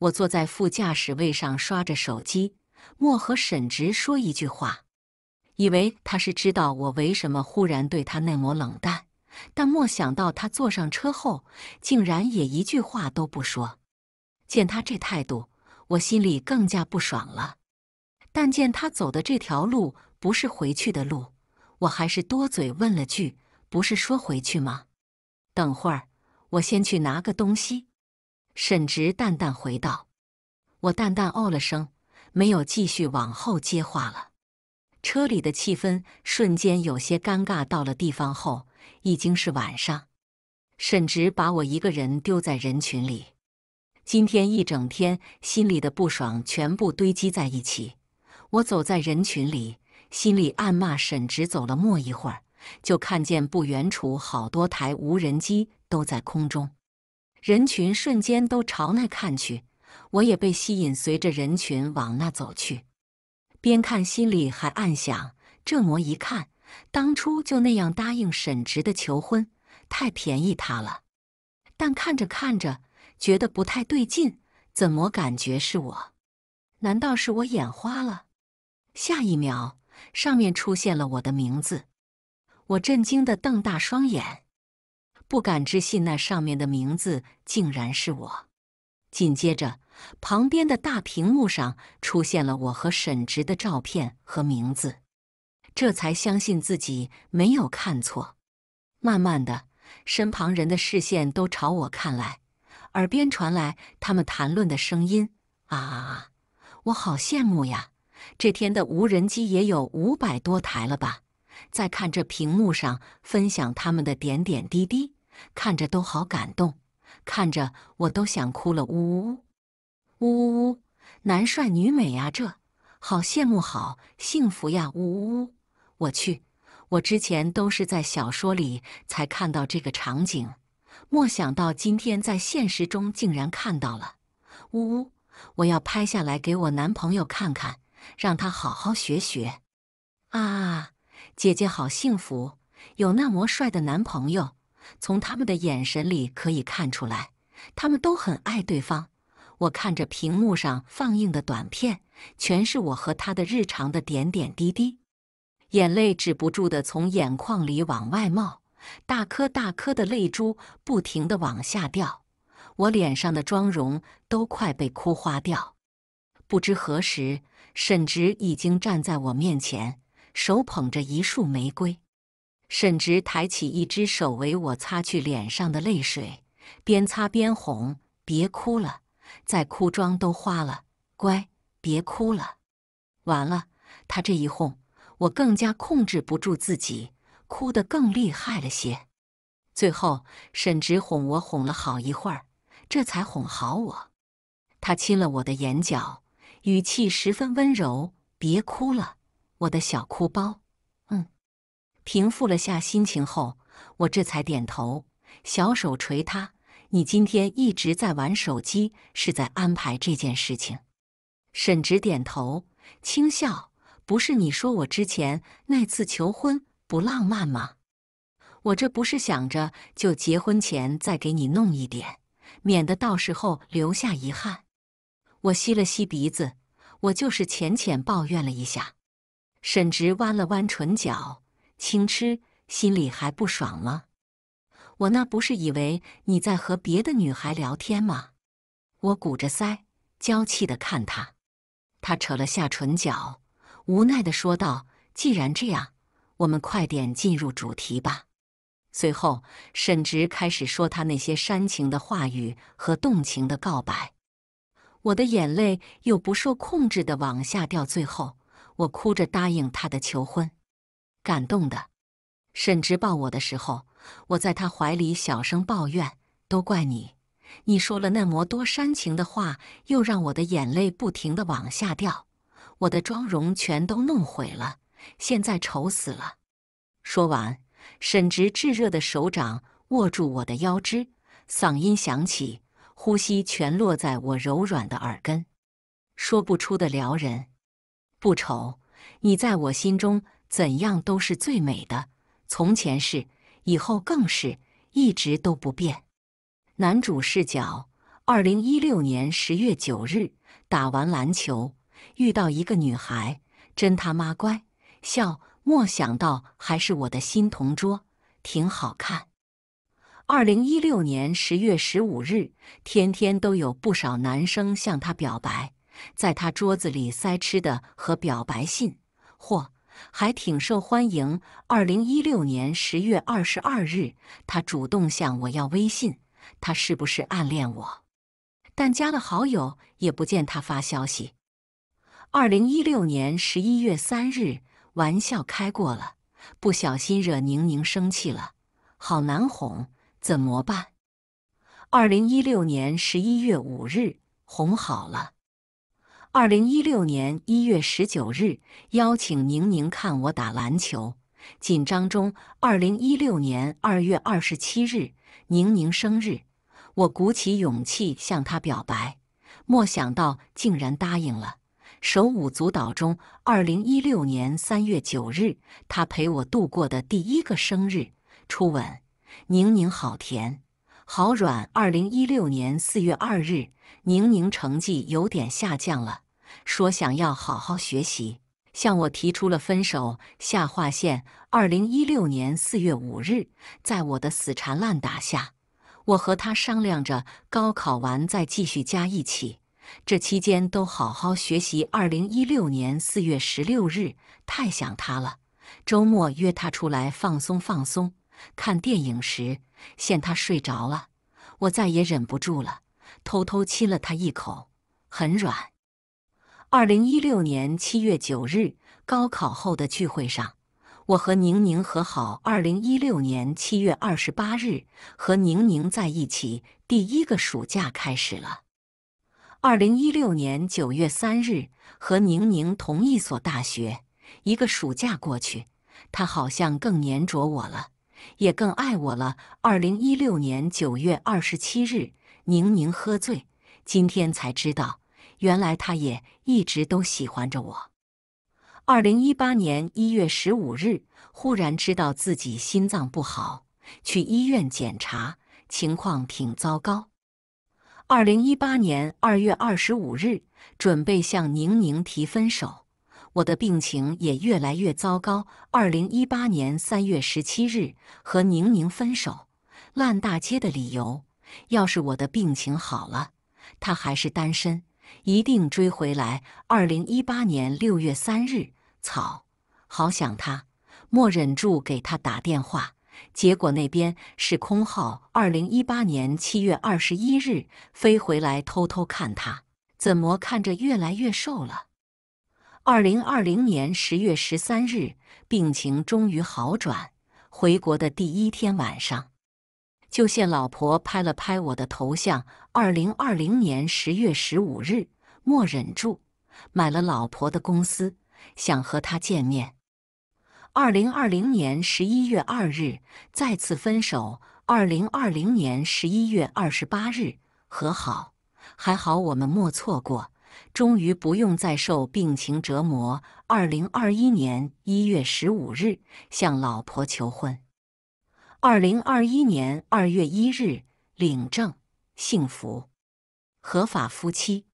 我坐在副驾驶位上刷着手机，没和沈直说一句话，以为他是知道我为什么忽然对他那么冷淡，但没想到他坐上车后竟然也一句话都不说。见他这态度，我心里更加不爽了。但见他走的这条路不是回去的路，我还是多嘴问了句：“不是说回去吗？”等会儿，我先去拿个东西。”沈直淡淡回道。我淡淡哦了声，没有继续往后接话了。车里的气氛瞬间有些尴尬。到了地方后，已经是晚上。沈直把我一个人丢在人群里。今天一整天，心里的不爽全部堆积在一起。我走在人群里，心里暗骂沈直走了没一会儿，就看见不远处好多台无人机都在空中，人群瞬间都朝那看去，我也被吸引，随着人群往那走去。边看心里还暗想：这模一看，当初就那样答应沈直的求婚，太便宜他了。但看着看着，觉得不太对劲，怎么感觉是我？难道是我眼花了？下一秒，上面出现了我的名字，我震惊的瞪大双眼，不敢置信那上面的名字竟然是我。紧接着，旁边的大屏幕上出现了我和沈直的照片和名字，这才相信自己没有看错。慢慢的，身旁人的视线都朝我看来，耳边传来他们谈论的声音：“啊，我好羡慕呀。”这天的无人机也有五百多台了吧？在看这屏幕上分享他们的点点滴滴，看着都好感动，看着我都想哭了。呜呜呜呜呜，男帅女美呀，这好羡慕，好幸福呀。呜呜呜，我去，我之前都是在小说里才看到这个场景，没想到今天在现实中竟然看到了。呜呜，我要拍下来给我男朋友看看。让他好好学学，啊！姐姐好幸福，有那么帅的男朋友。从他们的眼神里可以看出来，他们都很爱对方。我看着屏幕上放映的短片，全是我和他的日常的点点滴滴，眼泪止不住的从眼眶里往外冒，大颗大颗的泪珠不停的往下掉，我脸上的妆容都快被哭花掉。不知何时。沈直已经站在我面前，手捧着一束玫瑰。沈直抬起一只手为我擦去脸上的泪水，边擦边哄：“别哭了，再哭妆都花了，乖，别哭了。”完了，他这一哄，我更加控制不住自己，哭得更厉害了些。最后，沈直哄我哄了好一会儿，这才哄好我。他亲了我的眼角。语气十分温柔，别哭了，我的小哭包。嗯，平复了下心情后，我这才点头，小手捶他。你今天一直在玩手机，是在安排这件事情？沈直点头，轻笑，不是你说我之前那次求婚不浪漫吗？我这不是想着就结婚前再给你弄一点，免得到时候留下遗憾。我吸了吸鼻子。我就是浅浅抱怨了一下，沈直弯了弯唇角，轻嗤，心里还不爽吗？我那不是以为你在和别的女孩聊天吗？我鼓着腮，娇气的看他，他扯了下唇角，无奈的说道：“既然这样，我们快点进入主题吧。”随后，沈直开始说他那些煽情的话语和动情的告白。我的眼泪又不受控制的往下掉，最后我哭着答应他的求婚，感动的沈直抱我的时候，我在他怀里小声抱怨：“都怪你，你说了那么多煽情的话，又让我的眼泪不停的往下掉，我的妆容全都弄毁了，现在丑死了。”说完，沈直炙热的手掌握住我的腰肢，嗓音响起。呼吸全落在我柔软的耳根，说不出的撩人。不丑，你在我心中怎样都是最美的。从前是，以后更是，一直都不变。男主视角，二零一六年十月九日，打完篮球遇到一个女孩，真他妈乖，笑。莫想到还是我的新同桌，挺好看。二零一六年十月十五日，天天都有不少男生向她表白，在她桌子里塞吃的和表白信，嚯，还挺受欢迎。二零一六年十月二十二日，他主动向我要微信，他是不是暗恋我？但加了好友也不见他发消息。二零一六年十一月三日，玩笑开过了，不小心惹宁宁生气了，好难哄。怎么办？二零一六年十一月五日，哄好了。二零一六年一月十九日，邀请宁宁看我打篮球，紧张中。二零一六年二月二十七日，宁宁生日，我鼓起勇气向她表白，没想到竟然答应了，手舞足蹈中。二零一六年三月九日，他陪我度过的第一个生日，初吻。宁宁好甜，好软。二零一六年四月二日，宁宁成绩有点下降了，说想要好好学习，向我提出了分手。下划线。二零一六年四月五日，在我的死缠烂打下，我和他商量着高考完再继续加一起，这期间都好好学习。二零一六年四月十六日，太想他了，周末约他出来放松放松。看电影时，见他睡着了，我再也忍不住了，偷偷亲了他一口，很软。二零一六年七月九日，高考后的聚会上，我和宁宁和好。二零一六年七月二十八日，和宁宁在一起，第一个暑假开始了。二零一六年九月三日，和宁宁同一所大学，一个暑假过去，他好像更粘着我了。也更爱我了。二零一六年九月二十七日，宁宁喝醉，今天才知道，原来他也一直都喜欢着我。二零一八年一月十五日，忽然知道自己心脏不好，去医院检查，情况挺糟糕。二零一八年二月二十五日，准备向宁宁提分手。我的病情也越来越糟糕。二零一八年三月十七日，和宁宁分手，烂大街的理由。要是我的病情好了，他还是单身，一定追回来。二零一八年六月三日，草，好想他，莫忍住给他打电话，结果那边是空号。二零一八年七月二十一日，飞回来偷偷看他，怎么看着越来越瘦了。二零二零年十月十三日，病情终于好转。回国的第一天晚上，就见老婆拍了拍我的头。像二零二零年十月十五日，莫忍住，买了老婆的公司，想和她见面。二零二零年十一月二日，再次分手。二零二零年十一月二十八日，和好，还好我们莫错过。终于不用再受病情折磨。二零二一年一月十五日，向老婆求婚。二零二一年二月一日，领证，幸福，合法夫妻。